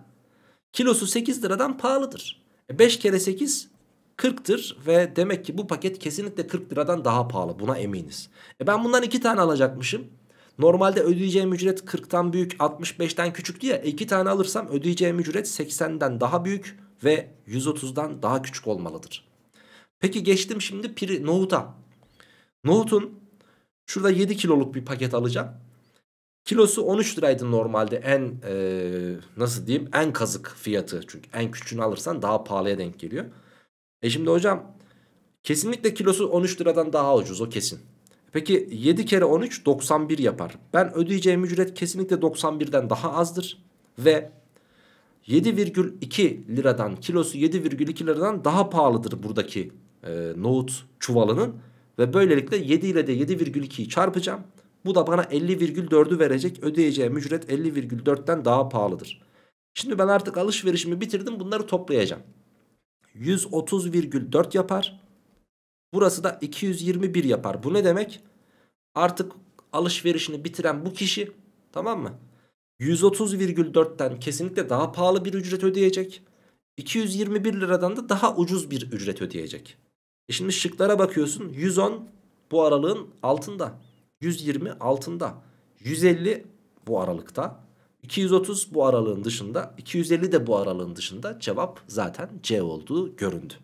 Speaker 1: kilosu 8 liradan pahalıdır. E 5 kere 8 40'tır ve demek ki bu paket kesinlikle 40 liradan daha pahalı buna eminiz. E ben bundan 2 tane alacakmışım. Normalde ödeyeceğim ücret 40'tan büyük 65'ten küçük diye 2 tane alırsam ödeyeceğim ücret 80'den daha büyük ve 130'dan daha küçük olmalıdır. Peki geçtim şimdi nohuta. Nohutun şurada 7 kiloluk bir paket alacağım. Kilosu 13 liraydı normalde en e, nasıl diyeyim en kazık fiyatı. Çünkü en küçüğünü alırsan daha pahalıya denk geliyor. E şimdi hocam kesinlikle kilosu 13 liradan daha ucuz o kesin. Peki 7 kere 13 91 yapar. Ben ödeyeceğim ücret kesinlikle 91'den daha azdır. Ve 7,2 liradan kilosu 7,2 liradan daha pahalıdır buradaki e, nohut çuvalının. Ve böylelikle 7 ile de 7,2'yi çarpacağım. Bu da bana 50,4'ü verecek. Ödeyeceğim ücret 50,4'ten daha pahalıdır. Şimdi ben artık alışverişimi bitirdim. Bunları toplayacağım. 130,4 yapar. Burası da 221 yapar. Bu ne demek? Artık alışverişini bitiren bu kişi tamam mı? 130,4'ten kesinlikle daha pahalı bir ücret ödeyecek. 221 liradan da daha ucuz bir ücret ödeyecek. E şimdi şıklara bakıyorsun. 110 bu aralığın altında. 120 altında. 150 bu aralıkta. 230 bu aralığın dışında. 250 de bu aralığın dışında. Cevap zaten C olduğu göründü.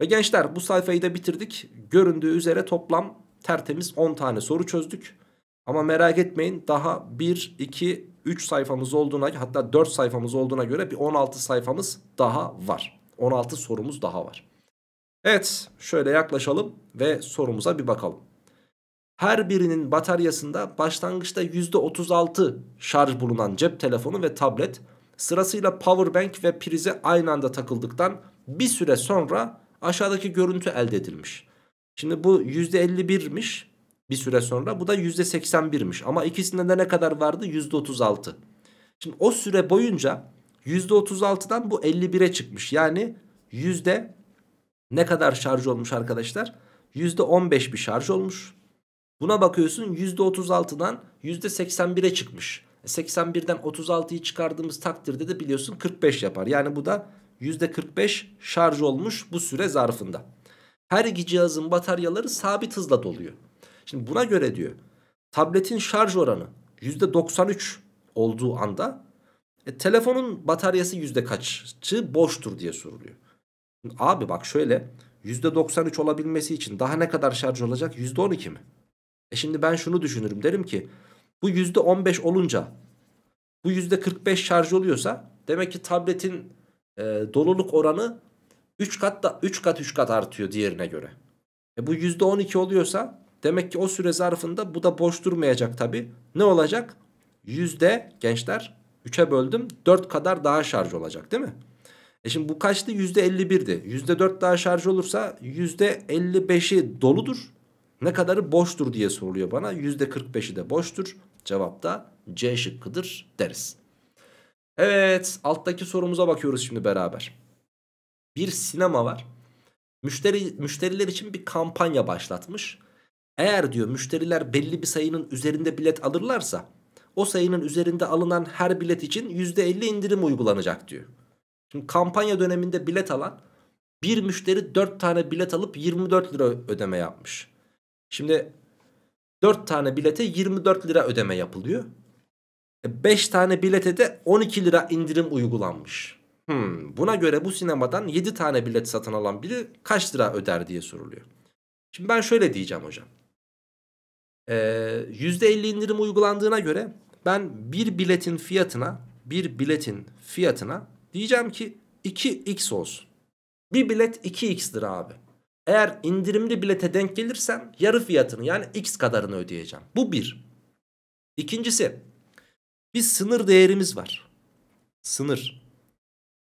Speaker 1: Ve gençler bu sayfayı da bitirdik. Göründüğü üzere toplam tertemiz 10 tane soru çözdük. Ama merak etmeyin daha 1, 2, 3 sayfamız olduğuna hatta 4 sayfamız olduğuna göre bir 16 sayfamız daha var. 16 sorumuz daha var. Evet şöyle yaklaşalım ve sorumuza bir bakalım. Her birinin bataryasında başlangıçta %36 şarj bulunan cep telefonu ve tablet sırasıyla powerbank ve prize aynı anda takıldıktan bir süre sonra aşağıdaki görüntü elde edilmiş. Şimdi bu %51'miş bir süre sonra bu da %81'miş ama ikisinde de ne kadar vardı? %36. Şimdi o süre boyunca %36'dan bu 51'e çıkmış yani yüzde ne kadar şarj olmuş arkadaşlar? %15 bir şarj olmuş. Buna bakıyorsun %36'dan %81'e çıkmış. 81'den e, 36'yı çıkardığımız takdirde de biliyorsun 45 yapar. Yani bu da %45 şarj olmuş bu süre zarfında. Her iki cihazın bataryaları sabit hızla doluyor. Şimdi buna göre diyor tabletin şarj oranı %93 olduğu anda e, telefonun bataryası yüzde kaçı boştur diye soruluyor. Abi bak şöyle %93 olabilmesi için daha ne kadar şarj olacak? %12 mi? E şimdi ben şunu düşünürüm derim ki bu %15 olunca bu %45 şarj oluyorsa demek ki tabletin e, doluluk oranı 3 kat da 3 kat 3 kat artıyor diğerine göre. E bu %12 oluyorsa demek ki o süre zarfında bu da boş durmayacak tabi. Ne olacak? Yüzde gençler 3'e böldüm 4 kadar daha şarj olacak değil mi? E şimdi bu kaçtı? %51'di. %4 daha şarj olursa %55'i doludur. Ne kadarı boştur diye soruluyor bana. %45'i de boştur. Cevap da C şıkkıdır deriz. Evet alttaki sorumuza bakıyoruz şimdi beraber. Bir sinema var. Müşteri, müşteriler için bir kampanya başlatmış. Eğer diyor müşteriler belli bir sayının üzerinde bilet alırlarsa o sayının üzerinde alınan her bilet için %50 indirim uygulanacak diyor. Şimdi kampanya döneminde bilet alan bir müşteri 4 tane bilet alıp 24 lira ödeme yapmış. Şimdi 4 tane bilete 24 lira ödeme yapılıyor. 5 e, tane bilete de 12 lira indirim uygulanmış. Hmm, buna göre bu sinemadan 7 tane bilet satın alan biri kaç lira öder diye soruluyor. Şimdi ben şöyle diyeceğim hocam. Ee, %50 indirim uygulandığına göre ben bir biletin fiyatına bir biletin fiyatına diyeceğim ki 2x olsun. Bir bilet 2x lira abi. Eğer indirimli bilete denk gelirsem yarı fiyatını yani x kadarını ödeyeceğim. Bu bir. İkincisi bir sınır değerimiz var. Sınır.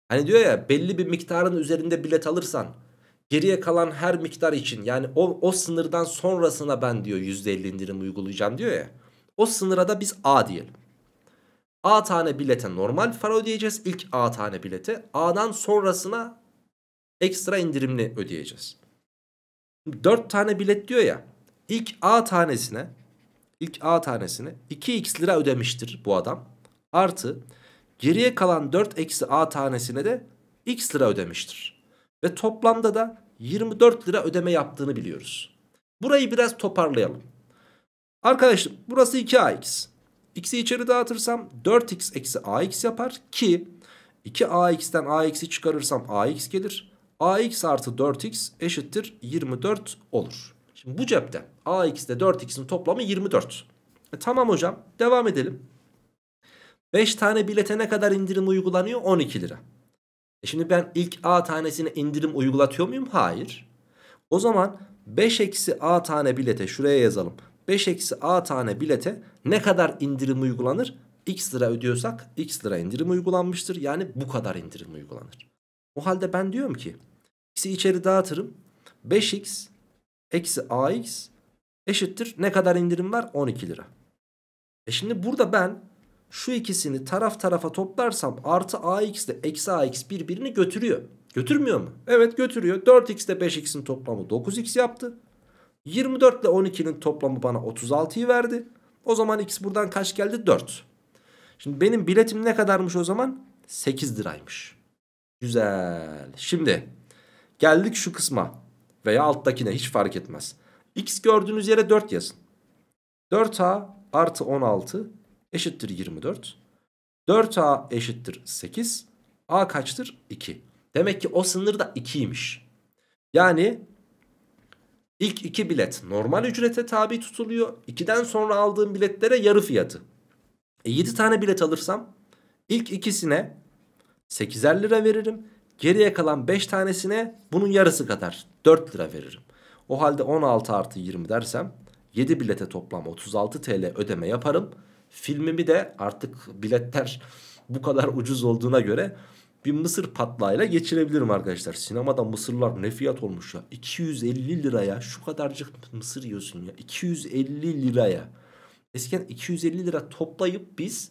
Speaker 1: Hani diyor ya belli bir miktarın üzerinde bilet alırsan geriye kalan her miktar için yani o, o sınırdan sonrasına ben diyor %50 indirim uygulayacağım diyor ya. O sınıra da biz A diyelim. A tane bilete normal para ödeyeceğiz. İlk A tane bilete. A'dan sonrasına ekstra indirimli ödeyeceğiz. 4 tane bilet diyor ya. İlk A tanesine ilk A tanesine 2x lira ödemiştir bu adam. Artı geriye kalan 4 eksi A tanesine de x lira ödemiştir. Ve toplamda da 24 lira ödeme yaptığını biliyoruz. Burayı biraz toparlayalım. Arkadaşlar burası 2ax. X'i içeri dağıtırsam 4x eksi ax yapar ki 2ax'ten ax'i çıkarırsam ax gelir ax artı 4x eşittir 24 olur. Şimdi bu cepte ax ile 4x'in toplamı 24. E, tamam hocam devam edelim. 5 tane bilete ne kadar indirim uygulanıyor? 12 lira. E şimdi ben ilk A tanesine indirim uygulatıyor muyum? Hayır. O zaman 5 eksi A tane bilete şuraya yazalım. 5 eksi A tane bilete ne kadar indirim uygulanır? X lira ödüyorsak X lira indirim uygulanmıştır. Yani bu kadar indirim uygulanır. O halde ben diyorum ki x'i içeri dağıtırım. 5x eksi ax eşittir. Ne kadar indirim var? 12 lira. E şimdi burada ben şu ikisini taraf tarafa toplarsam artı ax ile eksi ax birbirini götürüyor. Götürmüyor mu? Evet götürüyor. 4x ile 5x'in toplamı 9x yaptı. 24 ile 12'nin toplamı bana 36'yı verdi. O zaman x buradan kaç geldi? 4. Şimdi benim biletim ne kadarmış o zaman? 8 liraymış. Güzel. Şimdi geldik şu kısma veya alttakine hiç fark etmez. X gördüğünüz yere 4 yazın. 4A artı 16 eşittir 24. 4A eşittir 8. A kaçtır? 2. Demek ki o sınır da 2'ymiş. Yani ilk 2 bilet normal ücrete tabi tutuluyor. 2'den sonra aldığım biletlere yarı fiyatı. E 7 tane bilet alırsam ilk ikisine 8'er lira veririm. Geriye kalan 5 tanesine bunun yarısı kadar 4 lira veririm. O halde 16 artı 20 dersem 7 bilete toplam 36 TL ödeme yaparım. Filmimi de artık biletler bu kadar ucuz olduğuna göre bir mısır patlayla geçirebilirim arkadaşlar. Sinemada mısırlar ne fiyat olmuş ya. 250 liraya şu kadarcık mısır yiyorsun ya. 250 liraya. Eskiden 250 lira toplayıp biz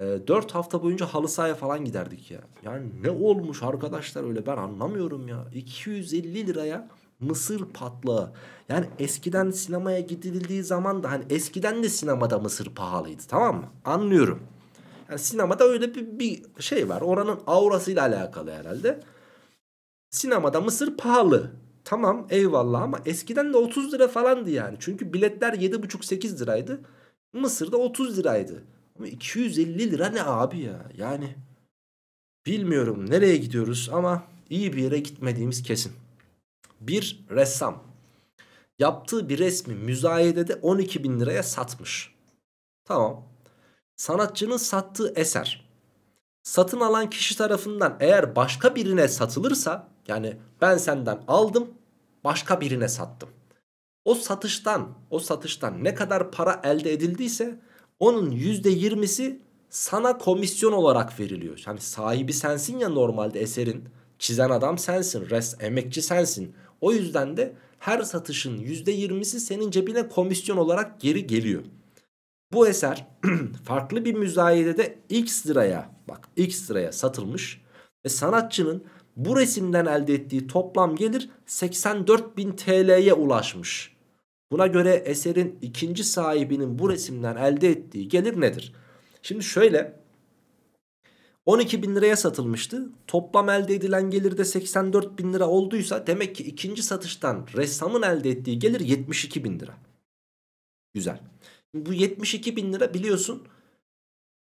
Speaker 1: e, ee, 4 hafta boyunca halı sahaya falan giderdik ya. Yani ne olmuş arkadaşlar öyle ben anlamıyorum ya. 250 liraya mısır patlağı. Yani eskiden sinemaya gidildiği zaman da hani eskiden de sinemada mısır pahalıydı tamam mı? Anlıyorum. Yani sinemada öyle bir, bir şey var. Oranın aurasıyla alakalı herhalde. Sinemada mısır pahalı. Tamam eyvallah ama eskiden de 30 lira falandı yani. Çünkü biletler 7,5-8 liraydı. Mısır da 30 liraydı. Ama 250 lira ne abi ya? Yani bilmiyorum nereye gidiyoruz ama iyi bir yere gitmediğimiz kesin. Bir ressam yaptığı bir resmi müzayedede 12 bin liraya satmış. Tamam. Sanatçının sattığı eser satın alan kişi tarafından eğer başka birine satılırsa yani ben senden aldım başka birine sattım. O satıştan o satıştan ne kadar para elde edildiyse onun %20'si sana komisyon olarak veriliyor. Hani sahibi sensin ya normalde eserin. Çizen adam sensin, res emekçi sensin. O yüzden de her satışın %20'si senin cebine komisyon olarak geri geliyor. Bu eser farklı bir müzayedede X liraya bak X liraya satılmış ve sanatçının bu resimden elde ettiği toplam gelir 84.000 TL'ye ulaşmış. Buna göre eserin ikinci sahibinin bu resimden elde ettiği gelir nedir? Şimdi şöyle 12 bin liraya satılmıştı. Toplam elde edilen gelir de 84 bin lira olduysa demek ki ikinci satıştan ressamın elde ettiği gelir 72 bin lira. Güzel. bu 72 bin lira biliyorsun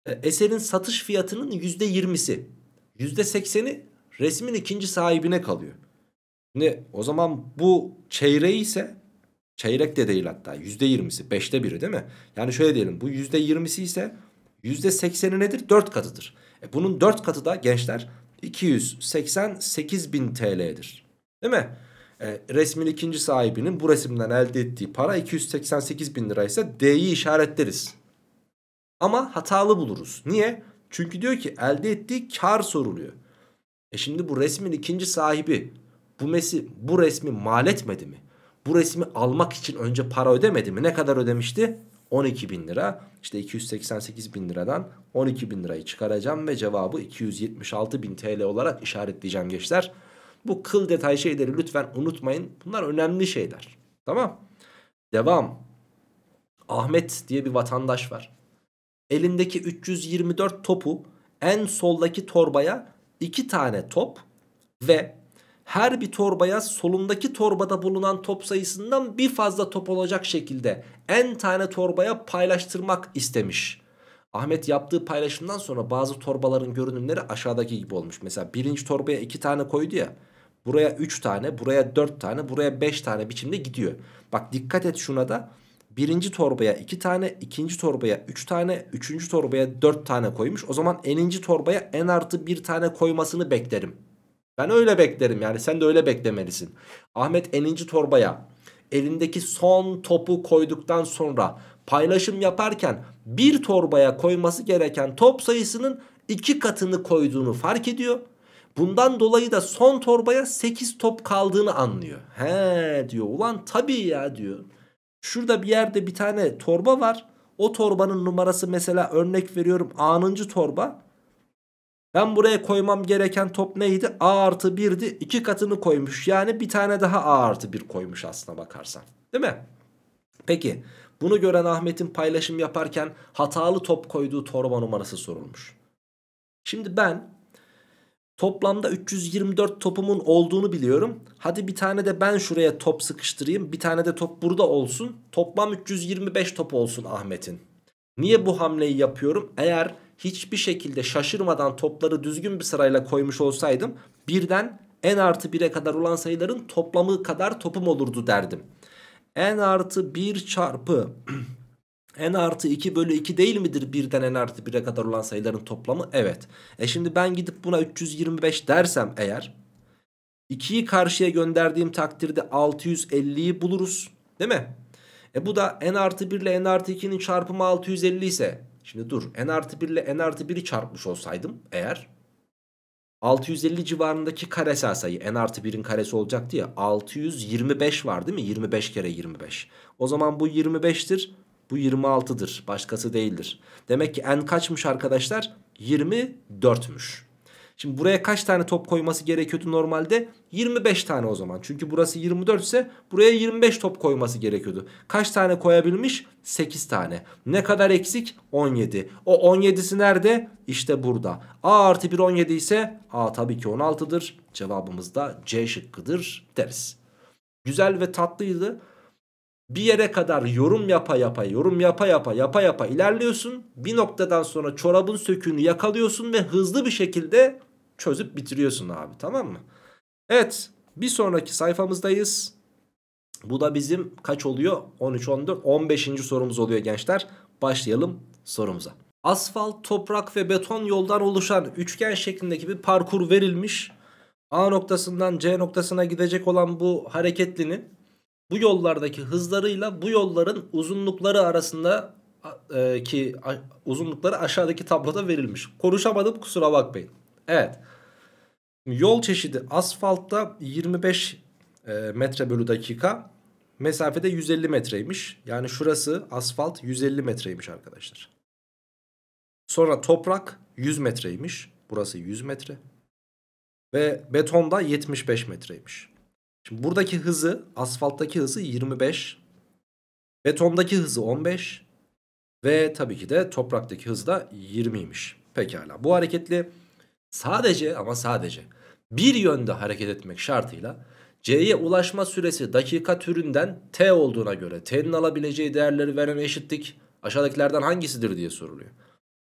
Speaker 1: e, eserin satış fiyatının %20'si. %80'i resmin ikinci sahibine kalıyor. Şimdi o zaman bu çeyreği ise Çeyrek de değil hatta yüzde yirmisi. Beşte biri değil mi? Yani şöyle diyelim bu yüzde yirmisi ise yüzde sekseni nedir? Dört katıdır. E bunun dört katı da gençler 288 bin TL'dir. Değil mi? E, resmin ikinci sahibinin bu resimden elde ettiği para 288 bin liraysa D'yi işaretleriz. Ama hatalı buluruz. Niye? Çünkü diyor ki elde ettiği kar soruluyor. E şimdi bu resmin ikinci sahibi bu, mesi, bu resmi mal etmedi mi? bu resmi almak için önce para ödemedi mi? Ne kadar ödemişti? 12 bin lira. İşte 288 bin liradan 12 bin lirayı çıkaracağım ve cevabı 276 bin TL olarak işaretleyeceğim gençler. Bu kıl detay şeyleri lütfen unutmayın. Bunlar önemli şeyler. Tamam. Devam. Ahmet diye bir vatandaş var. Elindeki 324 topu en soldaki torbaya 2 tane top ve her bir torbaya solundaki torbada bulunan top sayısından bir fazla top olacak şekilde en tane torbaya paylaştırmak istemiş. Ahmet yaptığı paylaşımdan sonra bazı torbaların görünümleri aşağıdaki gibi olmuş. Mesela birinci torbaya iki tane koydu ya. Buraya üç tane, buraya dört tane, buraya beş tane biçimde gidiyor. Bak dikkat et şuna da. Birinci torbaya iki tane, ikinci torbaya üç tane, üçüncü torbaya dört tane koymuş. O zaman eninci torbaya en artı bir tane koymasını beklerim ben öyle beklerim yani sen de öyle beklemelisin. Ahmet eninci torbaya elindeki son topu koyduktan sonra paylaşım yaparken bir torbaya koyması gereken top sayısının iki katını koyduğunu fark ediyor. Bundan dolayı da son torbaya 8 top kaldığını anlıyor. He diyor ulan tabii ya diyor. Şurada bir yerde bir tane torba var. O torbanın numarası mesela örnek veriyorum 10. torba. Ben buraya koymam gereken top neydi? A artı 1'di. 2 katını koymuş. Yani bir tane daha A artı 1 koymuş aslına bakarsan. Değil mi? Peki bunu gören Ahmet'in paylaşım yaparken hatalı top koyduğu torba numarası sorulmuş. Şimdi ben toplamda 324 topumun olduğunu biliyorum. Hadi bir tane de ben şuraya top sıkıştırayım. Bir tane de top burada olsun. Toplam 325 top olsun Ahmet'in. Niye bu hamleyi yapıyorum? Eğer hiçbir şekilde şaşırmadan topları düzgün bir sırayla koymuş olsaydım birden n artı 1'e kadar olan sayıların toplamı kadar topum olurdu derdim. n artı 1 çarpı n artı 2 bölü 2 değil midir birden n artı 1'e kadar olan sayıların toplamı? Evet. E şimdi ben gidip buna 325 dersem eğer 2'yi karşıya gönderdiğim takdirde 650'yi buluruz. Değil mi? E bu da n artı 1 ile n artı 2'nin çarpımı 650 ise Şimdi dur n artı 1 ile n artı 1'i çarpmış olsaydım eğer 650 civarındaki karesel sayı n artı 1'in karesi olacaktı ya 625 var değil mi? 25 kere 25. O zaman bu 25'tir bu 26'dır başkası değildir. Demek ki n kaçmış arkadaşlar? 24'müş. Şimdi buraya kaç tane top koyması gerekiyordu normalde? 25 tane o zaman. Çünkü burası 24 ise buraya 25 top koyması gerekiyordu. Kaç tane koyabilmiş? 8 tane. Ne kadar eksik? 17. O 17'si nerede? İşte burada. A artı 1 17 ise A tabii ki 16'dır. Cevabımız da C şıkkıdır deriz. Güzel ve tatlıydı. Bir yere kadar yorum yapa yapa yorum yapa yapa yapa yapa ilerliyorsun. Bir noktadan sonra çorabın söküğünü yakalıyorsun ve hızlı bir şekilde çözüp bitiriyorsun abi tamam mı? Evet bir sonraki sayfamızdayız. Bu da bizim kaç oluyor? 13, 14, 15. sorumuz oluyor gençler. Başlayalım sorumuza. Asfalt, toprak ve beton yoldan oluşan üçgen şeklindeki bir parkur verilmiş. A noktasından C noktasına gidecek olan bu hareketlinin bu yollardaki hızlarıyla bu yolların uzunlukları arasında e, ki uzunlukları aşağıdaki tabloda verilmiş. Konuşamadım kusura bakmayın. Evet. Yol çeşidi asfaltta 25 e, metre bölü dakika. Mesafede 150 metreymiş. Yani şurası asfalt 150 metreymiş arkadaşlar. Sonra toprak 100 metreymiş. Burası 100 metre. Ve betonda 75 metreymiş. Şimdi buradaki hızı asfalttaki hızı 25. Betondaki hızı 15. Ve tabii ki de topraktaki hız da 20'ymiş. Pekala bu hareketli Sadece ama sadece bir yönde hareket etmek şartıyla C'ye ulaşma süresi dakika türünden T olduğuna göre T'nin alabileceği değerleri veren eşitlik aşağıdakilerden hangisidir diye soruluyor.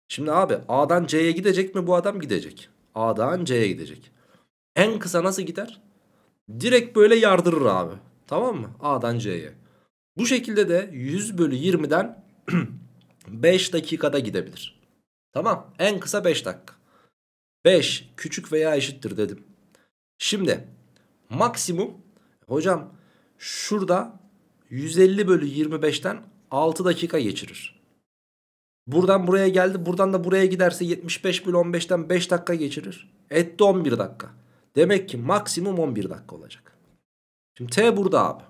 Speaker 1: Şimdi abi A'dan C'ye gidecek mi bu adam gidecek. A'dan C'ye gidecek. En kısa nasıl gider? Direkt böyle yardırır abi. Tamam mı? A'dan C'ye. Bu şekilde de 100 bölü 20'den 5 dakikada gidebilir. Tamam en kısa 5 dakika. 5 küçük veya eşittir dedim. Şimdi maksimum hocam şurada 150 bölü 25'ten 6 dakika geçirir. Buradan buraya geldi buradan da buraya giderse 75 bölü 15'ten 5 dakika geçirir. Etti 11 dakika. Demek ki maksimum 11 dakika olacak. Şimdi t burada abi.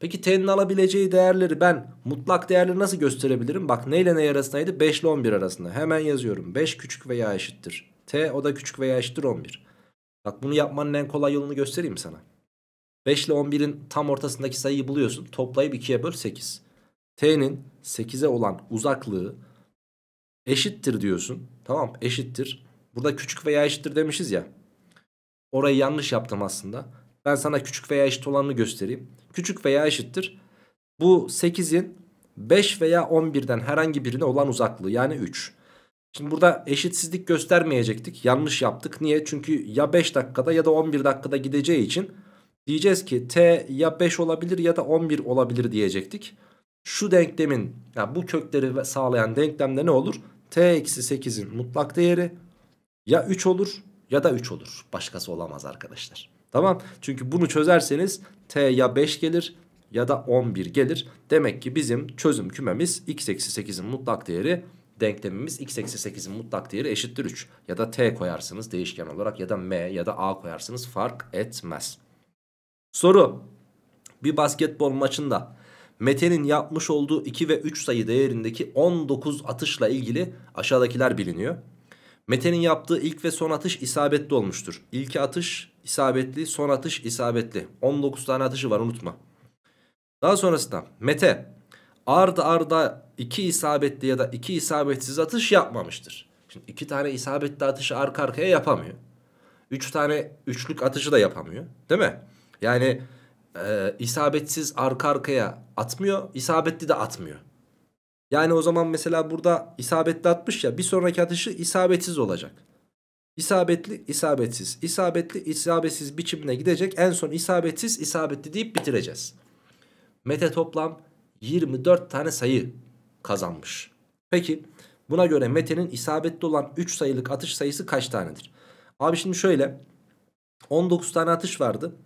Speaker 1: Peki t'nin alabileceği değerleri ben mutlak değerleri nasıl gösterebilirim? Bak neyle ne arasındaydı? 5 ile 11 arasında. Hemen yazıyorum. 5 küçük veya eşittir t o da küçük veya eşittir 11. Bak bunu yapmanın en kolay yolunu göstereyim sana. 5 ile 11'in tam ortasındaki sayıyı buluyorsun. Toplayıp 2'ye böl 8. T'nin 8'e olan uzaklığı eşittir diyorsun. Tamam eşittir. Burada küçük veya eşittir demişiz ya. Orayı yanlış yaptım aslında. Ben sana küçük veya eşit olanını göstereyim. Küçük veya eşittir. Bu 8'in 5 veya 11'den herhangi birine olan uzaklığı yani 3. Şimdi burada eşitsizlik göstermeyecektik. Yanlış yaptık. Niye? Çünkü ya 5 dakikada ya da 11 dakikada gideceği için diyeceğiz ki t ya 5 olabilir ya da 11 olabilir diyecektik. Şu denklemin yani bu kökleri sağlayan denklemde ne olur? t-8'in eksi mutlak değeri ya 3 olur ya da 3 olur. Başkası olamaz arkadaşlar. Tamam. Çünkü bunu çözerseniz t ya 5 gelir ya da 11 gelir. Demek ki bizim çözüm kümemiz x-8'in eksi mutlak değeri denklemimiz x eksi 8'in mutlak değeri eşittir 3. Ya da t koyarsınız değişken olarak ya da m ya da a koyarsınız fark etmez. Soru bir basketbol maçında Mete'nin yapmış olduğu 2 ve 3 sayı değerindeki 19 atışla ilgili aşağıdakiler biliniyor. Mete'nin yaptığı ilk ve son atış isabetli olmuştur. İlki atış isabetli, son atış isabetli. 19 tane atışı var unutma. Daha sonrasında Mete ardı arda iki isabetli ya da iki isabetsiz atış yapmamıştır. Şimdi iki tane isabetli atışı arka arkaya yapamıyor. Üç tane üçlük atışı da yapamıyor. Değil mi? Yani e, isabetsiz arka arkaya atmıyor. isabetli de atmıyor. Yani o zaman mesela burada isabetli atmış ya bir sonraki atışı isabetsiz olacak. İsabetli, isabetsiz, isabetli, isabetsiz biçimine gidecek. En son isabetsiz, isabetli deyip bitireceğiz. Mete toplam 24 tane sayı kazanmış. Peki buna göre Mete'nin isabetli olan 3 sayılık atış sayısı kaç tanedir? Abi şimdi şöyle 19 tane atış vardı.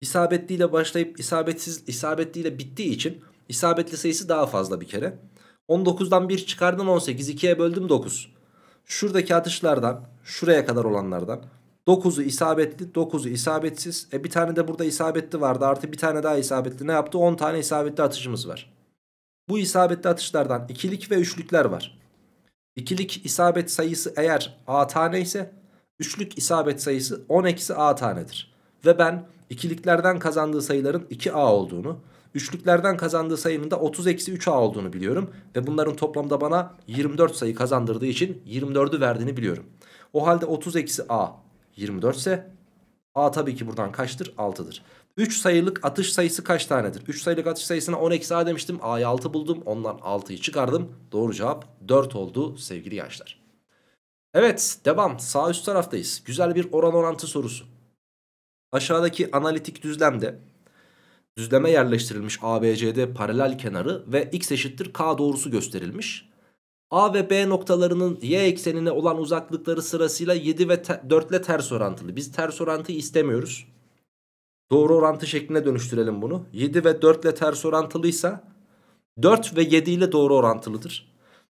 Speaker 1: İsabetliyle başlayıp isabetsiz isabetliyle bittiği için isabetli sayısı daha fazla bir kere. 19'dan 1 çıkardım 18 2'ye böldüm 9. Şuradaki atışlardan şuraya kadar olanlardan 9'u isabetli 9'u isabetsiz. E bir tane de burada isabetli vardı artı bir tane daha isabetli ne yaptı 10 tane isabetli atışımız var. Bu isabetli atışlardan ikilik ve üçlükler var. İkilik isabet sayısı eğer a tane ise üçlük isabet sayısı 10 eksi a tanedir. Ve ben ikiliklerden kazandığı sayıların 2a olduğunu, üçlüklerden kazandığı sayının da 30 eksi 3a olduğunu biliyorum. Ve bunların toplamda bana 24 sayı kazandırdığı için 24'ü verdiğini biliyorum. O halde 30 eksi a 24 ise a tabii ki buradan kaçtır 6'dır. 3 sayılık atış sayısı kaç tanedir? 3 sayılık atış sayısına 10 eksi a demiştim. A'yı 6 buldum. Ondan 6'yı çıkardım. Doğru cevap 4 oldu sevgili gençler. Evet devam sağ üst taraftayız. Güzel bir oran orantı sorusu. Aşağıdaki analitik düzlemde düzleme yerleştirilmiş ABCD paralel kenarı ve x eşittir k doğrusu gösterilmiş. A ve B noktalarının y eksenine olan uzaklıkları sırasıyla 7 ve 4 ile ters orantılı. Biz ters orantıyı istemiyoruz. Doğru orantı şekline dönüştürelim bunu. 7 ve 4 ile ters orantılıysa 4 ve 7 ile doğru orantılıdır.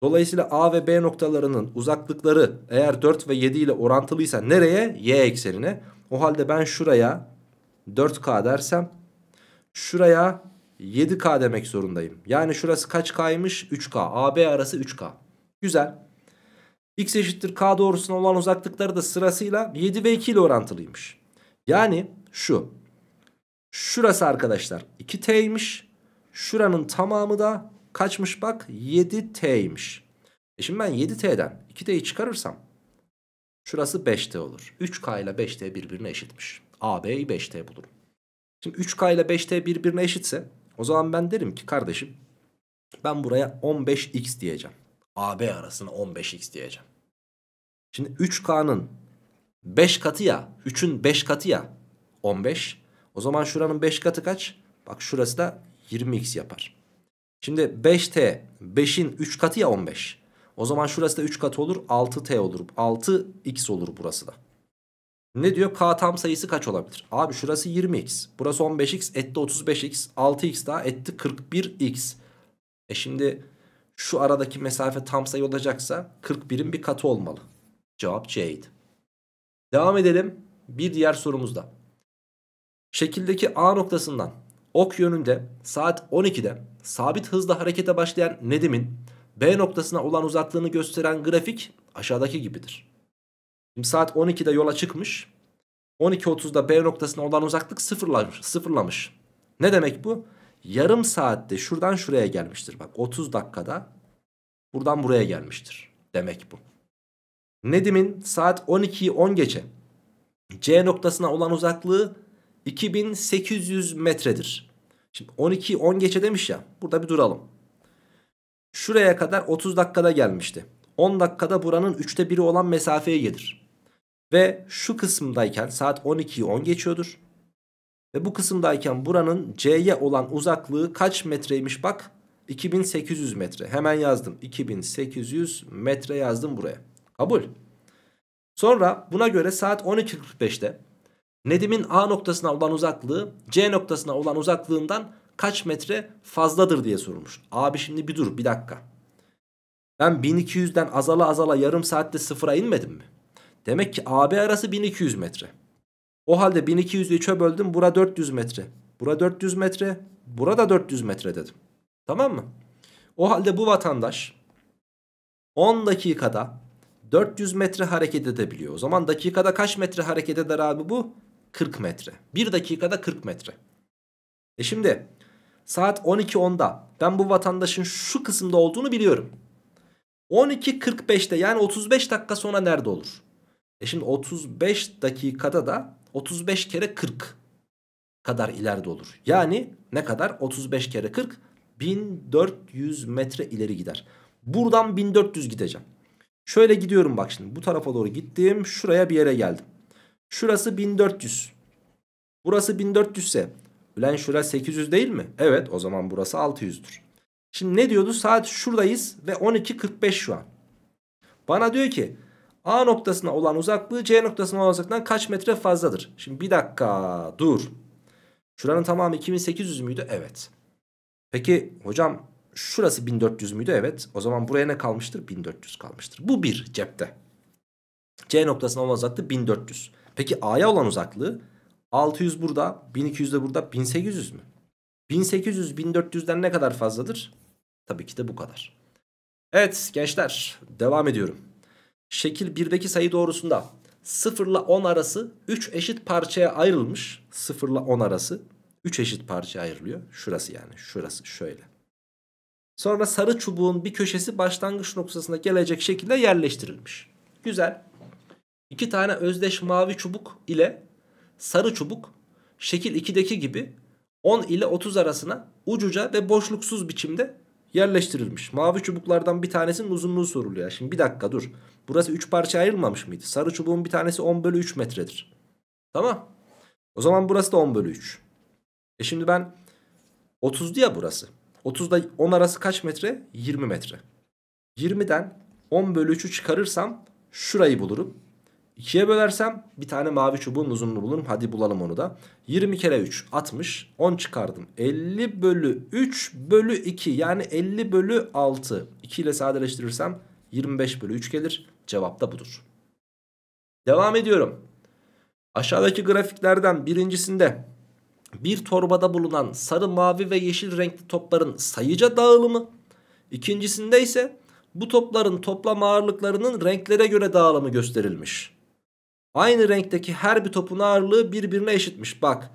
Speaker 1: Dolayısıyla A ve B noktalarının uzaklıkları eğer 4 ve 7 ile orantılıysa nereye? Y eksenine. O halde ben şuraya 4K dersem şuraya 7K demek zorundayım. Yani şurası kaç K'ymış? 3K. AB arası 3K. Güzel. X eşittir K doğrusuna olan uzaklıkları da sırasıyla 7 ve 2 ile orantılıymış. Yani şu Şurası arkadaşlar 2T'ymiş. Şuranın tamamı da kaçmış bak 7T'ymiş. E şimdi ben 7T'den 2T'yi çıkarırsam şurası 5T olur. 3K ile 5T birbirine eşitmiş. AB'yi 5T bulurum. Şimdi 3K ile 5T birbirine eşitse o zaman ben derim ki kardeşim ben buraya 15X diyeceğim. AB arasına 15X diyeceğim. Şimdi 3K'nın 5 katı ya 3'ün 5 katı ya 15 o zaman şuranın 5 katı kaç? Bak şurası da 20x yapar. Şimdi 5t 5'in 3 katı ya 15. O zaman şurası da 3 katı olur 6t olur. 6x olur burası da. Ne diyor? K tam sayısı kaç olabilir? Abi şurası 20x. Burası 15x etti 35x. 6x daha etti 41x. E şimdi şu aradaki mesafe tam sayı olacaksa 41'in bir katı olmalı. Cevap C'ydi. Devam edelim bir diğer sorumuzda. Şekildeki A noktasından ok yönünde saat 12'de sabit hızla harekete başlayan Nedim'in B noktasına olan uzaklığını gösteren grafik aşağıdaki gibidir. Şimdi saat 12'de yola çıkmış. 12.30'da B noktasına olan uzaklık sıfırlamış. sıfırlamış. Ne demek bu? Yarım saatte şuradan şuraya gelmiştir. Bak 30 dakikada buradan buraya gelmiştir. Demek bu. Nedim'in saat 12'yi 10 geçe C noktasına olan uzaklığı 2800 metredir. Şimdi 12 10 geçe demiş ya. Burada bir duralım. Şuraya kadar 30 dakikada gelmişti. 10 dakikada buranın 3'te 1'i olan mesafeye gelir. Ve şu kısımdayken saat 12'yi 10 geçiyordur. Ve bu kısımdayken buranın C'ye olan uzaklığı kaç metreymiş bak. 2800 metre. Hemen yazdım. 2800 metre yazdım buraya. Kabul. Sonra buna göre saat 12.45'te Nedim'in A noktasına olan uzaklığı C noktasına olan uzaklığından kaç metre fazladır diye sorulmuş. Abi şimdi bir dur bir dakika. Ben 1200'den azala azala yarım saatte sıfıra inmedim mi? Demek ki AB arası 1200 metre. O halde 1200'ü 3'e böldüm bura 400 metre. Bura 400 metre. Burada 400 metre dedim. Tamam mı? O halde bu vatandaş 10 dakikada 400 metre hareket edebiliyor. O zaman dakikada kaç metre hareket eder abi bu? 40 metre. 1 dakikada 40 metre. E şimdi saat 12.10'da ben bu vatandaşın şu kısımda olduğunu biliyorum. 12.45'te yani 35 dakika sonra nerede olur? E şimdi 35 dakikada da 35 kere 40 kadar ileride olur. Yani ne kadar? 35 kere 40 1400 metre ileri gider. Buradan 1400 gideceğim. Şöyle gidiyorum bak şimdi bu tarafa doğru gittim şuraya bir yere geldim. Şurası 1400. Burası 1400 ise ulan şura 800 değil mi? Evet o zaman burası 600'dür. Şimdi ne diyordu? Saat şuradayız ve 12.45 şu an. Bana diyor ki A noktasına olan uzaklığı C noktasına olan uzaklıktan kaç metre fazladır? Şimdi bir dakika dur. Şuranın tamamı 2800 müydü? Evet. Peki hocam şurası 1400 müydü? Evet. O zaman buraya ne kalmıştır? 1400 kalmıştır. Bu bir cepte. C noktasına olan uzaklığı 1400. Peki A'ya olan uzaklığı 600 burada, 1200 de burada, 1800 mü? 1800 1400'den ne kadar fazladır? Tabii ki de bu kadar. Evet gençler devam ediyorum. Şekil 1'deki sayı doğrusunda 0 ile 10 arası 3 eşit parçaya ayrılmış. 0 ile 10 arası 3 eşit parçaya ayrılıyor. Şurası yani şurası şöyle. Sonra sarı çubuğun bir köşesi başlangıç noktasına gelecek şekilde yerleştirilmiş. Güzel iki tane özdeş mavi çubuk ile sarı çubuk şekil 2'deki gibi 10 ile 30 arasına ucuca ve boşluksuz biçimde yerleştirilmiş. Mavi çubuklardan bir tanesinin uzunluğu soruluyor. Şimdi bir dakika dur. Burası 3 parça ayrılmamış mıydı? Sarı çubuğun bir tanesi 10 bölü 3 metredir. Tamam. O zaman burası da 10 bölü 3. E şimdi ben 30'du ya burası. 30'da 10 arası kaç metre? 20 metre. 20'den 10 bölü 3'ü çıkarırsam şurayı bulurum. 2'ye bölersem bir tane mavi çubuğun uzunluğunu bulurum. Hadi bulalım onu da. 20 kere 3 60. 10 çıkardım. 50 bölü 3 bölü 2 yani 50 bölü 6. 2 ile sadeleştirirsem 25 bölü 3 gelir. Cevap da budur. Devam ediyorum. Aşağıdaki grafiklerden birincisinde bir torbada bulunan sarı, mavi ve yeşil renkli topların sayıca dağılımı. İkincisinde ise bu topların toplam ağırlıklarının renklere göre dağılımı gösterilmiş. Aynı renkteki her bir topun ağırlığı birbirine eşitmiş. Bak.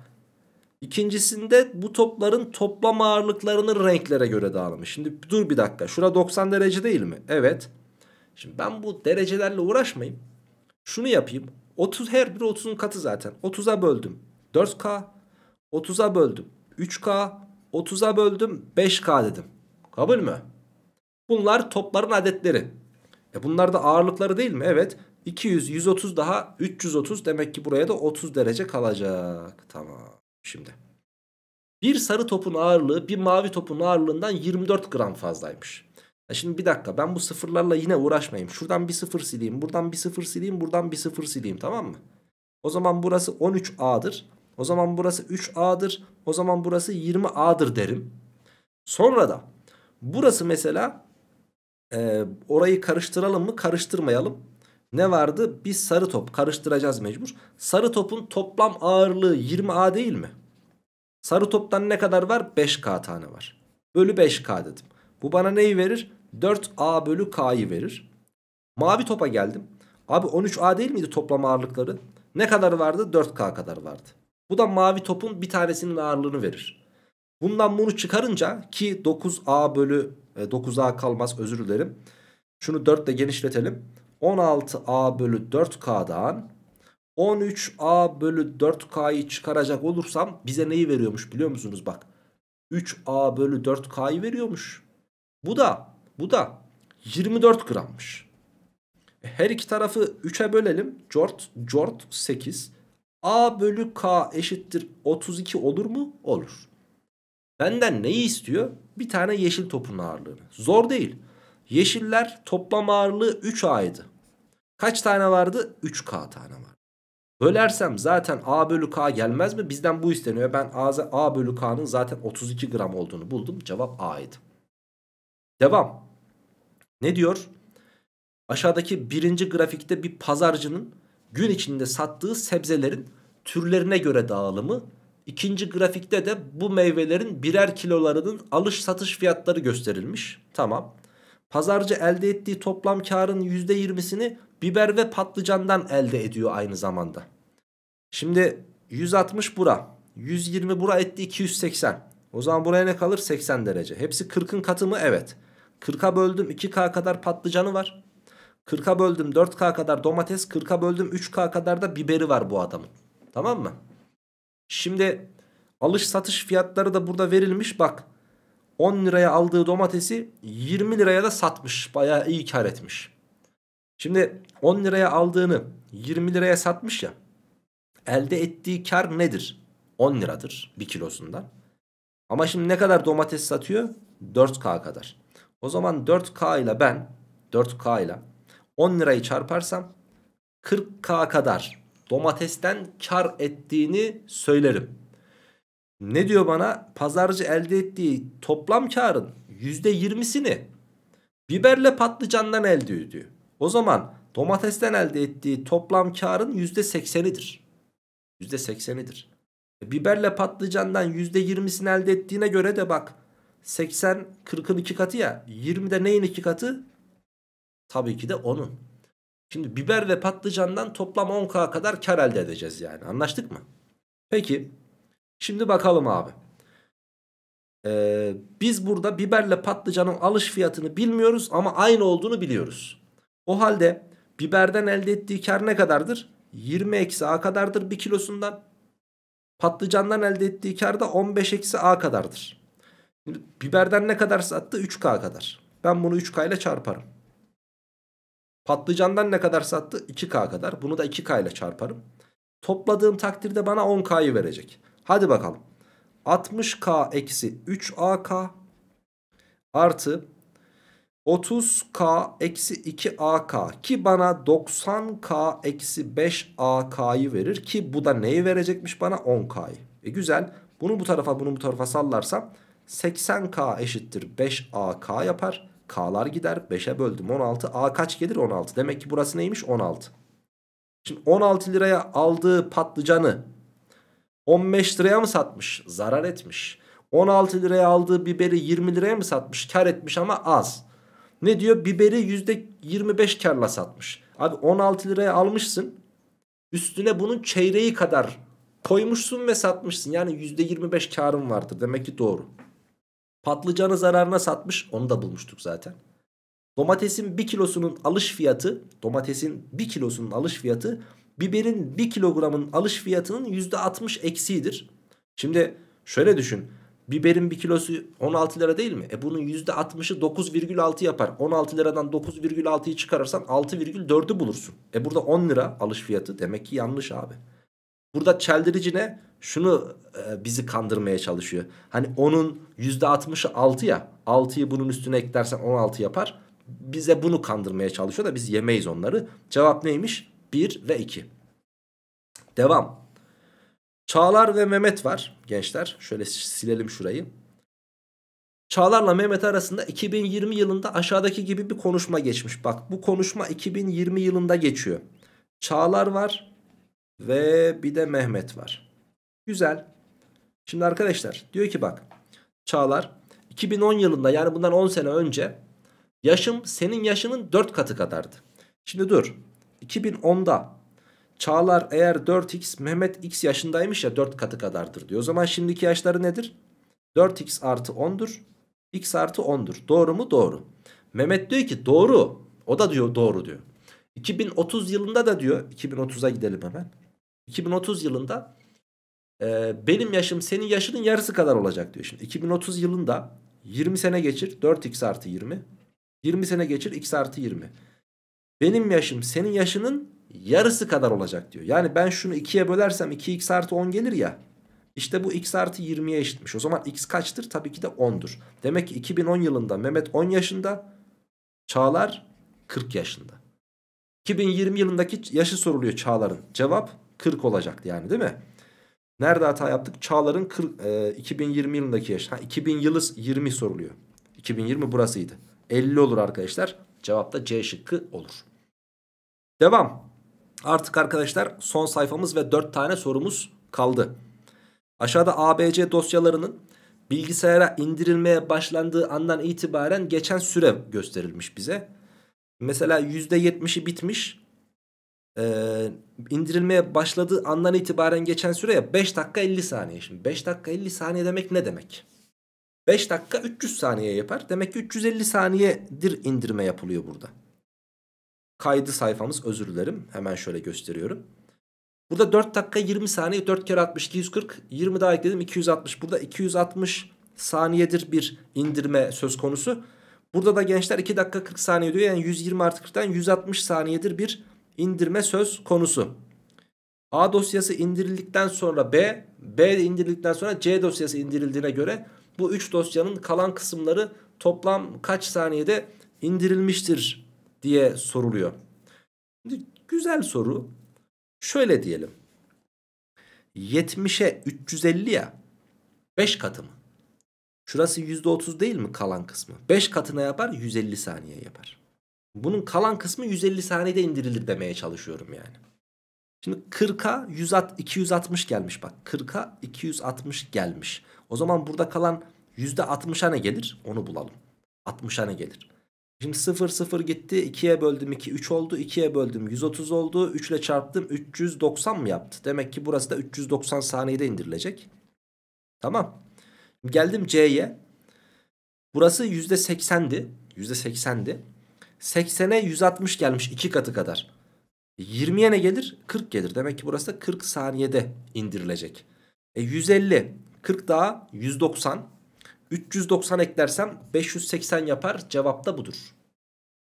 Speaker 1: İkincisinde bu topların toplam ağırlıklarını renklere göre dağılmış. Şimdi dur bir dakika. Şura 90 derece değil mi? Evet. Şimdi ben bu derecelerle uğraşmayayım. Şunu yapayım. 30 her biri 30'un katı zaten. 30'a böldüm. 4K. 30'a böldüm. 3K. 30'a böldüm. 5K dedim. Kabul mü? Bunlar topların adetleri. E bunlar da ağırlıkları değil mi? Evet. 200, 130 daha 330 demek ki buraya da 30 derece kalacak. Tamam şimdi. Bir sarı topun ağırlığı bir mavi topun ağırlığından 24 gram fazlaymış. Ya şimdi bir dakika ben bu sıfırlarla yine uğraşmayayım. Şuradan bir sıfır sileyim, buradan bir sıfır sileyim, buradan bir sıfır sileyim tamam mı? O zaman burası 13A'dır. O zaman burası 3A'dır. O zaman burası 20A'dır derim. Sonra da burası mesela e, orayı karıştıralım mı karıştırmayalım ne vardı? Bir sarı top. Karıştıracağız mecbur. Sarı topun toplam ağırlığı 20A değil mi? Sarı toptan ne kadar var? 5K tane var. Bölü 5K dedim. Bu bana neyi verir? 4A bölü K'yı verir. Mavi topa geldim. Abi 13A değil miydi toplam ağırlıkları? Ne kadar vardı? 4K kadar vardı. Bu da mavi topun bir tanesinin ağırlığını verir. Bundan bunu çıkarınca ki 9A bölü 9A e, kalmaz özür dilerim. Şunu 4 ile genişletelim. 16a bölü 4k'dan 13a bölü 4k'yı çıkaracak olursam bize neyi veriyormuş biliyor musunuz bak. 3a bölü 4k'yı veriyormuş. Bu da bu da 24 grammış. E, her iki tarafı 3'e bölelim. Cort, cort 8. A bölü K eşittir 32 olur mu? Olur. Benden neyi istiyor? Bir tane yeşil topun ağırlığını. Zor değil. Yeşiller toplam ağırlığı 3A'ydı. Kaç tane vardı? 3K tane var. Bölersem zaten A bölü K gelmez mi? Bizden bu isteniyor. Ben A, A bölü K'nın zaten 32 gram olduğunu buldum. Cevap A'ydı. Devam. Ne diyor? Aşağıdaki birinci grafikte bir pazarcının gün içinde sattığı sebzelerin türlerine göre dağılımı. İkinci grafikte de bu meyvelerin birer kilolarının alış satış fiyatları gösterilmiş. Tamam. Pazarcı elde ettiği toplam karın %20'sini biber ve patlıcandan elde ediyor aynı zamanda. Şimdi 160 bura, 120 bura etti 280. O zaman buraya ne kalır? 80 derece. Hepsi 40'ın katı mı? Evet. 40'a böldüm 2K kadar patlıcanı var. 40'a böldüm 4K kadar domates, 40'a böldüm 3K kadar da biberi var bu adamın. Tamam mı? Şimdi alış satış fiyatları da burada verilmiş. Bak 10 liraya aldığı domatesi 20 liraya da satmış. Bayağı iyi kar etmiş. Şimdi 10 liraya aldığını 20 liraya satmış ya. Elde ettiği kar nedir? 10 liradır bir kilosundan. Ama şimdi ne kadar domates satıyor? 4K kadar. O zaman 4K ile ben 4K ile 10 lirayı çarparsam 40K kadar domatesten kar ettiğini söylerim. Ne diyor bana? Pazarcı elde ettiği toplam karın %20'sini biberle patlıcandan elde ediyor. O zaman domatesten elde ettiği toplam karın %80'idir. %80'idir. E, biberle patlıcandan %20'sini elde ettiğine göre de bak 80 40'ın 2 katı ya 20'de neyin 2 katı? Tabii ki de onun. Şimdi biber ve patlıcandan toplam 10K kadar kar elde edeceğiz yani anlaştık mı? Peki şimdi bakalım abi. Ee, biz burada biberle patlıcanın alış fiyatını bilmiyoruz ama aynı olduğunu biliyoruz. O halde biberden elde ettiği kar ne kadardır? 20 eksi a kadardır bir kilosundan. Patlıcandan elde ettiği kar da 15 eksi a kadardır. Biberden ne kadar sattı? 3k kadar. Ben bunu 3k ile çarparım. Patlıcandan ne kadar sattı? 2k kadar. Bunu da 2k ile çarparım. Topladığım takdirde bana 10k'yı verecek. Hadi bakalım. 60k eksi 3ak artı 30k eksi 2ak ki bana 90k eksi 5ak'yı verir ki bu da neyi verecekmiş bana 10k'yı. E güzel bunu bu tarafa bunu bu tarafa sallarsam 80k eşittir 5ak yapar. K'lar gider 5'e böldüm 16 A kaç gelir 16 demek ki burası neymiş 16. Şimdi 16 liraya aldığı patlıcanı 15 liraya mı satmış zarar etmiş. 16 liraya aldığı biberi 20 liraya mı satmış kar etmiş ama az. Ne diyor? Biberi %25 karla satmış. Abi 16 liraya almışsın. Üstüne bunun çeyreği kadar koymuşsun ve satmışsın. Yani %25 karın vardır. Demek ki doğru. Patlıcanı zararına satmış. Onu da bulmuştuk zaten. Domatesin 1 kilosunun alış fiyatı, domatesin 1 kilosunun alış fiyatı biberin 1 kilogramın alış fiyatının %60 eksiğidir. Şimdi şöyle düşün. Biberin bir kilosu 16 lira değil mi? E bunun %60'ı 9,6 yapar. 16 liradan 9,6'yı çıkarırsan 6,4'ü bulursun. E burada 10 lira alış fiyatı. Demek ki yanlış abi. Burada çeldirici ne? Şunu e, bizi kandırmaya çalışıyor. Hani onun %60'ı 6 ya. 6'yı bunun üstüne eklersen 16 yapar. Bize bunu kandırmaya çalışıyor da biz yemeyiz onları. Cevap neymiş? 1 ve 2. Devam. Çağlar ve Mehmet var gençler. Şöyle silelim şurayı. Çağlar'la Mehmet arasında 2020 yılında aşağıdaki gibi bir konuşma geçmiş. Bak bu konuşma 2020 yılında geçiyor. Çağlar var ve bir de Mehmet var. Güzel. Şimdi arkadaşlar diyor ki bak Çağlar 2010 yılında yani bundan 10 sene önce yaşım senin yaşının 4 katı kadardı. Şimdi dur 2010'da Çağlar eğer 4x Mehmet x yaşındaymış ya 4 katı kadardır diyor. O zaman şimdiki yaşları nedir? 4x artı 10'dur. x artı 10'dur. Doğru mu? Doğru. Mehmet diyor ki doğru. O da diyor doğru diyor. 2030 yılında da diyor 2030'a gidelim hemen. 2030 yılında e, benim yaşım senin yaşının yarısı kadar olacak diyor. Şimdi 2030 yılında 20 sene geçir 4x artı 20. 20 sene geçir x artı 20. Benim yaşım senin yaşının yarısı kadar olacak diyor. Yani ben şunu 2'ye bölersem 2x artı 10 gelir ya. İşte bu x artı 20'ye eşitmiş. O zaman x kaçtır? Tabii ki de 10'dur. Demek ki 2010 yılında Mehmet 10 yaşında, Çağlar 40 yaşında. 2020 yılındaki yaşı soruluyor Çağlar'ın. Cevap 40 olacaktı yani değil mi? Nerede hata yaptık? Çağlar'ın 40, e, 2020 yılındaki yaşı. Ha, 2000 yılı 20 soruluyor. 2020 burasıydı. 50 olur arkadaşlar. Cevap da C şıkkı olur. Devam. Artık arkadaşlar son sayfamız ve 4 tane sorumuz kaldı. Aşağıda ABC dosyalarının bilgisayara indirilmeye başlandığı andan itibaren geçen süre gösterilmiş bize. Mesela %70'i bitmiş. Ee, indirilmeye başladığı andan itibaren geçen süreye ya 5 dakika 50 saniye. Şimdi 5 dakika 50 saniye demek ne demek? 5 dakika 300 saniye yapar. Demek ki 350 saniyedir indirme yapılıyor burada kaydı sayfamız özür dilerim. Hemen şöyle gösteriyorum. Burada 4 dakika 20 saniye 4 kere 62 140 20 daha ekledim 260. Burada 260 saniyedir bir indirme söz konusu. Burada da gençler 2 dakika 40 saniye diyor. Yani 120 artı 40'tan 160 saniyedir bir indirme söz konusu. A dosyası indirildikten sonra B, B indirildikten sonra C dosyası indirildiğine göre bu 3 dosyanın kalan kısımları toplam kaç saniyede indirilmiştir diye soruluyor. Şimdi güzel soru. Şöyle diyelim. 70'e 350 ya 5 katı mı? Şurası %30 değil mi kalan kısmı? 5 katına yapar 150 saniye yapar. Bunun kalan kısmı 150 saniyede indirilir demeye çalışıyorum yani. Şimdi 40'a 260 gelmiş bak. 40'a 260 gelmiş. O zaman burada kalan %60'a ne gelir? Onu bulalım. 60'a ne gelir? Şimdi 0 0 gitti 2'ye böldüm 2 3 oldu 2'ye böldüm 130 oldu 3 ile çarptım 390 mı yaptı? Demek ki burası da 390 saniyede indirilecek. Tamam. geldim C'ye. Burası %80'di. %80'di. 80'e 160 gelmiş 2 katı kadar. 20'ye ne gelir? 40 gelir. Demek ki burası da 40 saniyede indirilecek. E 150. 40 daha 190. 390 eklersem 580 yapar. Cevap da budur.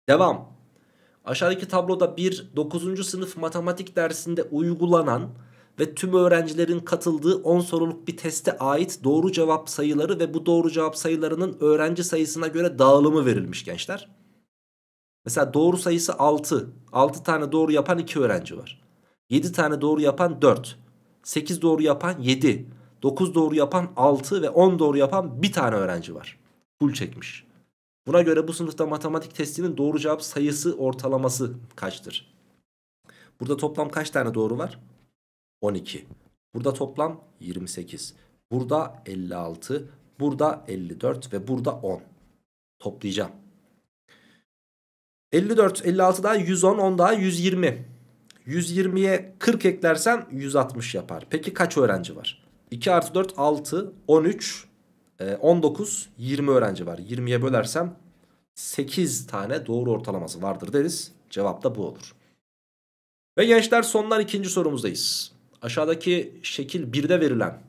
Speaker 1: Devam. Aşağıdaki tabloda bir 9. sınıf matematik dersinde uygulanan ve tüm öğrencilerin katıldığı 10 soruluk bir teste ait doğru cevap sayıları ve bu doğru cevap sayılarının öğrenci sayısına göre dağılımı verilmiş gençler. Mesela doğru sayısı 6. 6 tane doğru yapan 2 öğrenci var. 7 tane doğru yapan 4. 8 doğru yapan 7. 9 doğru yapan 6 ve 10 doğru yapan bir tane öğrenci var. Full çekmiş. Buna göre bu sınıfta matematik testinin doğru cevap sayısı ortalaması kaçtır? Burada toplam kaç tane doğru var? 12. Burada toplam 28. Burada 56. Burada 54 ve burada 10. Toplayacağım. 54, 56 daha 110, 10 daha 120. 120'ye 40 eklersem 160 yapar. Peki kaç öğrenci var? 2 artı 4 6 13 19 20 öğrenci var. 20'ye bölersem 8 tane doğru ortalaması vardır deriz. Cevap da bu olur. Ve gençler sonlar ikinci sorumuzdayız. Aşağıdaki şekil 1'de verilen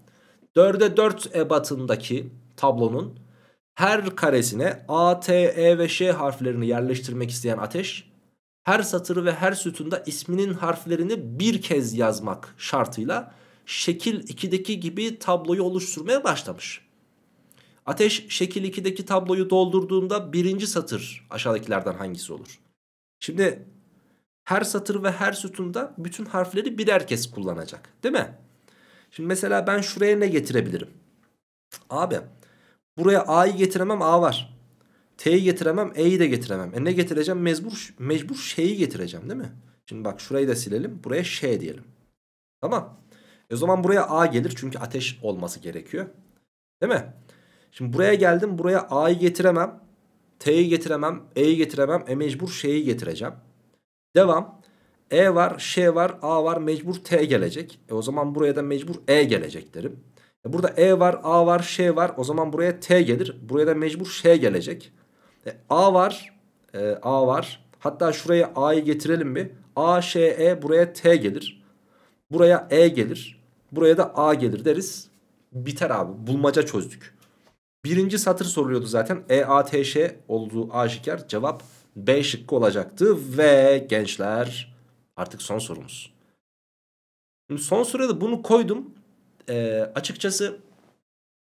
Speaker 1: 4'e 4 ebatındaki tablonun her karesine A, T, E ve Ş harflerini yerleştirmek isteyen Ateş her satırı ve her sütunda isminin harflerini bir kez yazmak şartıyla şekil 2'deki gibi tabloyu oluşturmaya başlamış. Ateş şekil 2'deki tabloyu doldurduğunda birinci satır aşağıdakilerden hangisi olur? Şimdi her satır ve her sütunda bütün harfleri birer kez kullanacak değil mi? Şimdi mesela ben şuraya ne getirebilirim? Abi buraya A'yı getiremem A var. T'yi getiremem E'yi de getiremem. E ne getireceğim? Mecbur, mecbur şeyi getireceğim değil mi? Şimdi bak şurayı da silelim. Buraya şey diyelim. Tamam. E, o zaman buraya A gelir çünkü ateş olması gerekiyor. Değil mi? Şimdi buraya geldim buraya A'yı getiremem. T'yi getiremem. E'yi getiremem. E mecbur şeyi getireceğim. Devam. E var, Ş var, A var mecbur T gelecek. E o zaman buraya da mecbur E gelecek derim. E burada E var, A var, Ş var. O zaman buraya T gelir. Buraya da mecbur Ş gelecek. E A var, e, A var. Hatta şuraya A'yı getirelim bir. A, Ş, E buraya T gelir. Buraya E gelir. Buraya da A gelir deriz. Biter abi. Bulmaca çözdük. Birinci satır soruluyordu zaten. E, A, T, Ş olduğu A Cevap B şıkkı olacaktı. Ve gençler artık son sorumuz. Şimdi son sırada bunu koydum. Ee, açıkçası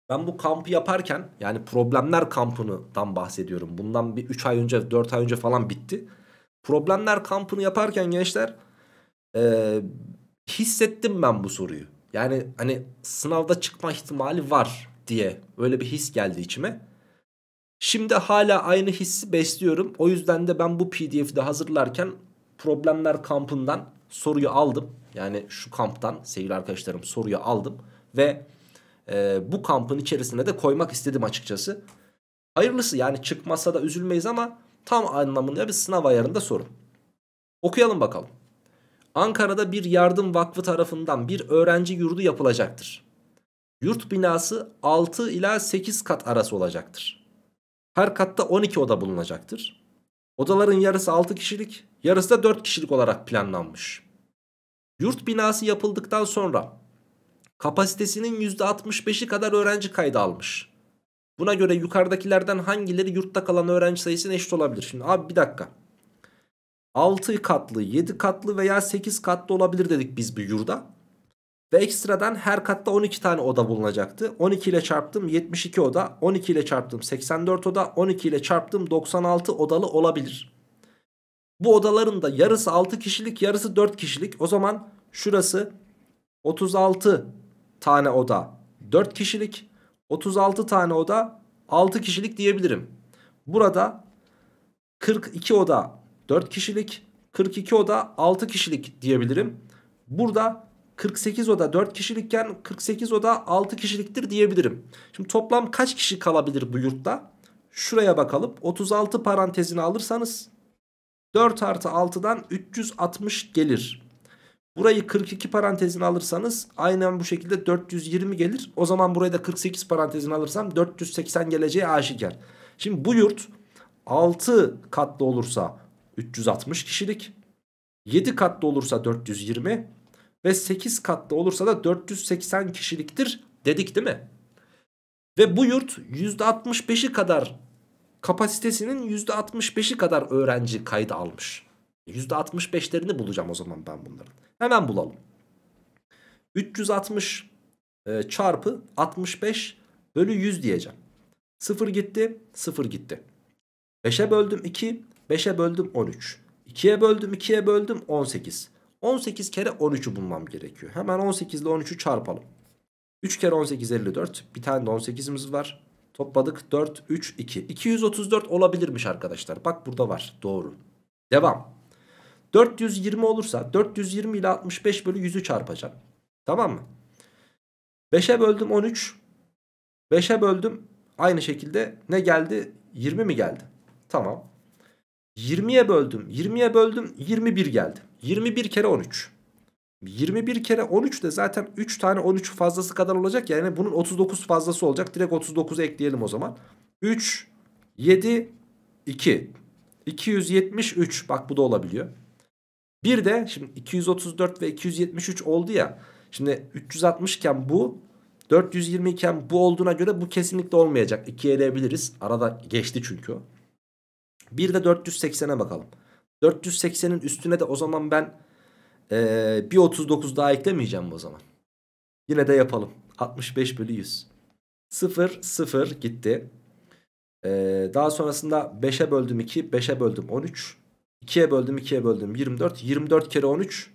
Speaker 1: ben bu kampı yaparken yani problemler kampından bahsediyorum. Bundan bir 3 ay önce 4 ay önce falan bitti. Problemler kampını yaparken gençler e, hissettim ben bu soruyu. Yani hani sınavda çıkma ihtimali var diye öyle bir his geldi içime. Şimdi hala aynı hissi besliyorum. O yüzden de ben bu pdf'i de hazırlarken problemler kampından soruyu aldım. Yani şu kamptan sevgili arkadaşlarım soruyu aldım. Ve e, bu kampın içerisine de koymak istedim açıkçası. Hayırlısı yani çıkmasa da üzülmeyiz ama tam anlamıyla bir sınav ayarında sorun. Okuyalım bakalım. Ankara'da bir yardım vakfı tarafından bir öğrenci yurdu yapılacaktır. Yurt binası 6 ila 8 kat arası olacaktır. Her katta 12 oda bulunacaktır. Odaların yarısı 6 kişilik, yarısı da 4 kişilik olarak planlanmış. Yurt binası yapıldıktan sonra kapasitesinin %65'i kadar öğrenci kaydı almış. Buna göre yukarıdakilerden hangileri yurtta kalan öğrenci sayısına eşit olabilir? Şimdi abi bir dakika. 6 katlı, 7 katlı veya 8 katlı olabilir dedik biz bir yurda. Ve ekstradan her katta 12 tane oda bulunacaktı. 12 ile çarptım 72 oda, 12 ile çarptım 84 oda, 12 ile çarptım 96 odalı olabilir. Bu odaların da yarısı 6 kişilik, yarısı 4 kişilik. O zaman şurası 36 tane oda 4 kişilik, 36 tane oda 6 kişilik diyebilirim. Burada 42 oda 4 kişilik. 42 oda 6 kişilik diyebilirim. Burada 48 oda 4 kişilikken 48 oda 6 kişiliktir diyebilirim. Şimdi toplam kaç kişi kalabilir bu yurtta? Şuraya bakalım. 36 parantezini alırsanız 4 artı 6'dan 360 gelir. Burayı 42 parantezini alırsanız aynen bu şekilde 420 gelir. O zaman buraya da 48 parantezini alırsam 480 geleceği aşikar. Şimdi bu yurt 6 katlı olursa 360 kişilik. 7 katlı olursa 420 ve 8 katlı olursa da 480 kişiliktir dedik değil mi? Ve bu yurt %65'i kadar kapasitesinin %65'i kadar öğrenci kaydı almış. %65'lerini bulacağım o zaman ben bunların. Hemen bulalım. 360 e, çarpı 65 bölü 100 diyeceğim. 0 gitti 0 gitti. 5'e böldüm 2 5'e böldüm 13. 2'ye böldüm 2'ye böldüm 18. 18 kere 13'ü bulmam gerekiyor. Hemen 18 ile 13'ü çarpalım. 3 kere 18 54. Bir tane de 18'imiz var. Topladık 4, 3, 2. 234 olabilirmiş arkadaşlar. Bak burada var. Doğru. Devam. 420 olursa 420 ile 65 bölü 100'ü çarpacağım. Tamam mı? 5'e böldüm 13. 5'e böldüm. Aynı şekilde ne geldi? 20 mi geldi? Tamam. 20'ye böldüm. 20'ye böldüm. 21 geldi. 21 kere 13. 21 kere 13 de zaten 3 tane 13 fazlası kadar olacak. Yani bunun 39 fazlası olacak. Direkt 39'u ekleyelim o zaman. 3, 7, 2. 273. Bak bu da olabiliyor. Bir de şimdi 234 ve 273 oldu ya. Şimdi 360 iken bu 420 iken bu olduğuna göre bu kesinlikle olmayacak. 2 eleyebiliriz. Arada geçti çünkü bir de 480'e bakalım. 480'in üstüne de o zaman ben ee, bir 39 daha eklemeyeceğim o zaman. Yine de yapalım. 65 bölü 100. 0 0 gitti. Ee, daha sonrasında 5'e böldüm 2, 5'e böldüm 13. 2'ye böldüm 2'ye böldüm 24. 24 kere 13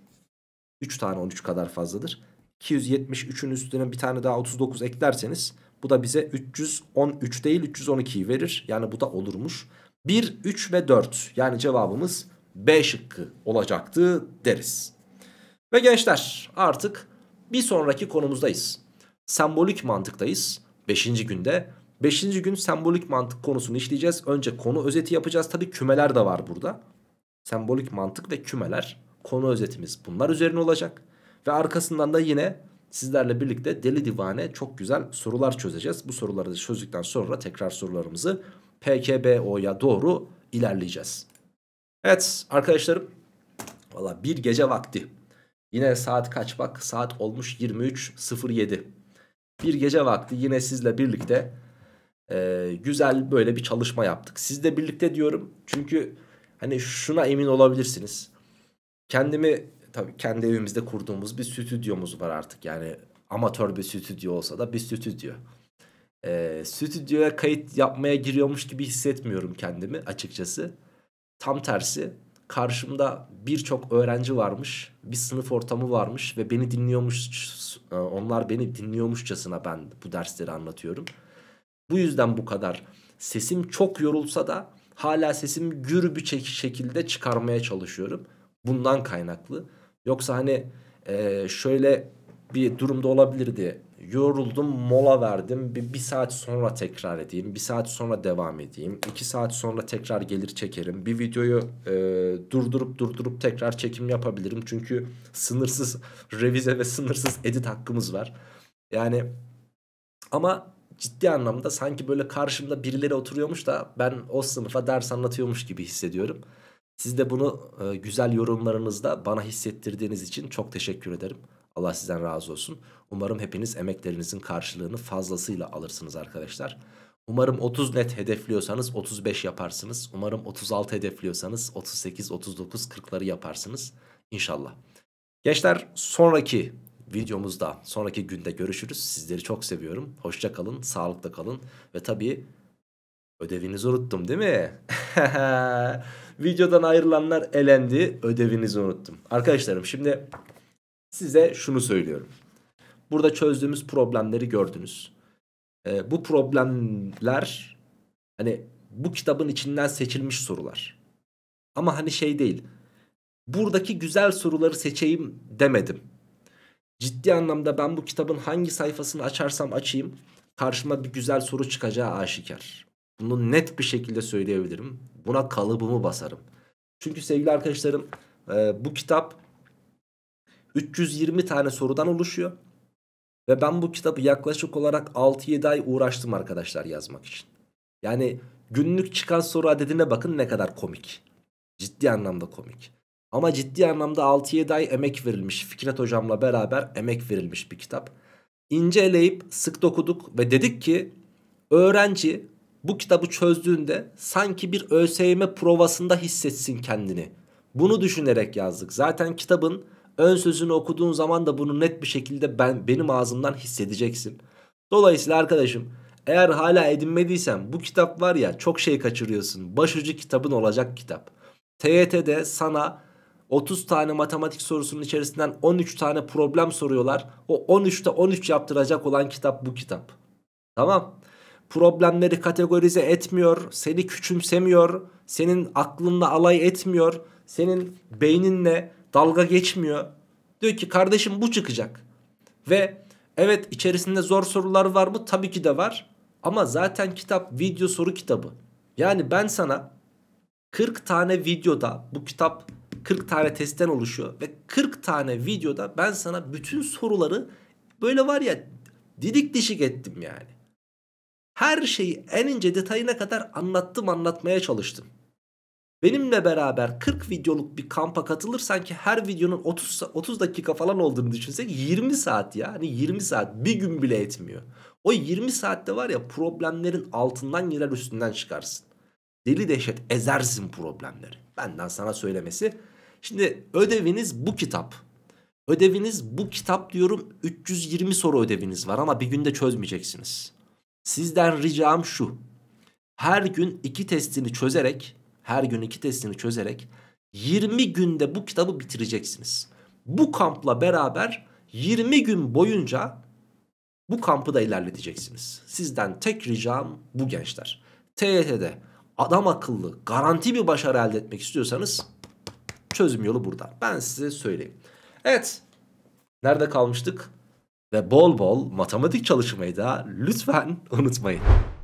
Speaker 1: 3 tane 13 kadar fazladır. 273'ün üstüne bir tane daha 39 eklerseniz bu da bize 313 değil 312'yi verir. Yani bu da olurmuş. 1, 3 ve 4 yani cevabımız B şıkkı olacaktı deriz. Ve gençler artık bir sonraki konumuzdayız. Sembolik mantıktayız 5. günde. 5. gün sembolik mantık konusunu işleyeceğiz. Önce konu özeti yapacağız. Tabi kümeler de var burada. Sembolik mantık ve kümeler konu özetimiz bunlar üzerine olacak. Ve arkasından da yine sizlerle birlikte deli divane çok güzel sorular çözeceğiz. Bu soruları da çözdükten sonra tekrar sorularımızı PKBO'ya doğru ilerleyeceğiz. Evet arkadaşlarım valla bir gece vakti yine saat kaç bak saat olmuş 23.07 bir gece vakti yine sizle birlikte e, güzel böyle bir çalışma yaptık. Sizle birlikte diyorum çünkü hani şuna emin olabilirsiniz kendimi tabii kendi evimizde kurduğumuz bir stüdyomuz var artık yani amatör bir stüdyo olsa da bir stüdyo e, stüdyoya kayıt yapmaya giriyormuş gibi hissetmiyorum kendimi açıkçası. Tam tersi karşımda birçok öğrenci varmış, bir sınıf ortamı varmış ve beni dinliyormuş, e, onlar beni dinliyormuşçasına ben bu dersleri anlatıyorum. Bu yüzden bu kadar sesim çok yorulsa da hala sesimi gür bir şekilde çıkarmaya çalışıyorum. Bundan kaynaklı. Yoksa hani e, şöyle bir durumda olabilirdi yoruldum mola verdim bir, bir saat sonra tekrar edeyim bir saat sonra devam edeyim iki saat sonra tekrar gelir çekerim bir videoyu e, durdurup durdurup tekrar çekim yapabilirim çünkü sınırsız revize ve sınırsız edit hakkımız var yani ama ciddi anlamda sanki böyle karşımda birileri oturuyormuş da ben o sınıfa ders anlatıyormuş gibi hissediyorum siz de bunu e, güzel yorumlarınızda bana hissettirdiğiniz için çok teşekkür ederim Allah sizden razı olsun. Umarım hepiniz emeklerinizin karşılığını fazlasıyla alırsınız arkadaşlar. Umarım 30 net hedefliyorsanız 35 yaparsınız. Umarım 36 hedefliyorsanız 38, 39, 40'ları yaparsınız. İnşallah. Gençler sonraki videomuzda, sonraki günde görüşürüz. Sizleri çok seviyorum. Hoşça kalın, sağlıkla kalın. Ve tabii ödevinizi unuttum değil mi? Videodan ayrılanlar elendi, ödevinizi unuttum. Arkadaşlarım şimdi size şunu söylüyorum. Burada çözdüğümüz problemleri gördünüz. E, bu problemler hani bu kitabın içinden seçilmiş sorular. Ama hani şey değil. Buradaki güzel soruları seçeyim demedim. Ciddi anlamda ben bu kitabın hangi sayfasını açarsam açayım karşıma bir güzel soru çıkacağı aşikar. Bunu net bir şekilde söyleyebilirim. Buna kalıbımı basarım. Çünkü sevgili arkadaşlarım e, bu kitap 320 tane sorudan oluşuyor. Ve ben bu kitabı yaklaşık olarak 6-7 ay uğraştım arkadaşlar yazmak için. Yani günlük çıkan soru adedine bakın ne kadar komik. Ciddi anlamda komik. Ama ciddi anlamda 6-7 ay emek verilmiş. Fikret hocamla beraber emek verilmiş bir kitap. İnce eleyip sık dokuduk ve dedik ki öğrenci bu kitabı çözdüğünde sanki bir ÖSYM provasında hissetsin kendini. Bunu düşünerek yazdık. Zaten kitabın Ön sözünü okuduğun zaman da bunu net bir şekilde ben benim ağzımdan hissedeceksin. Dolayısıyla arkadaşım eğer hala edinmediysen bu kitap var ya çok şey kaçırıyorsun. Başucu kitabın olacak kitap. TYT'de sana 30 tane matematik sorusunun içerisinden 13 tane problem soruyorlar. O 13'te 13 yaptıracak olan kitap bu kitap. Tamam. Problemleri kategorize etmiyor, seni küçümsemiyor, senin aklınla alay etmiyor, senin beyninle dalga geçmiyor. Diyor ki kardeşim bu çıkacak. Ve evet içerisinde zor sorular var mı? Tabii ki de var. Ama zaten kitap video soru kitabı. Yani ben sana 40 tane videoda bu kitap 40 tane testten oluşuyor. Ve 40 tane videoda ben sana bütün soruları böyle var ya didik dişik ettim yani. Her şeyi en ince detayına kadar anlattım anlatmaya çalıştım. Benimle beraber 40 videoluk bir kampa katılırsan ki her videonun 30, 30 dakika falan olduğunu düşünsek 20 saat ya. Hani 20 saat bir gün bile etmiyor. O 20 saatte var ya problemlerin altından girer üstünden çıkarsın. Deli dehşet ezersin problemleri. Benden sana söylemesi. Şimdi ödeviniz bu kitap. Ödeviniz bu kitap diyorum 320 soru ödeviniz var ama bir günde çözmeyeceksiniz. Sizden ricam şu. Her gün iki testini çözerek her gün iki testini çözerek 20 günde bu kitabı bitireceksiniz. Bu kampla beraber 20 gün boyunca bu kampı da ilerleteceksiniz. Sizden tek ricam bu gençler. TYT'de adam akıllı garanti bir başarı elde etmek istiyorsanız çözüm yolu burada. Ben size söyleyeyim. Evet. Nerede kalmıştık? Ve bol bol matematik çalışmayı da lütfen unutmayın.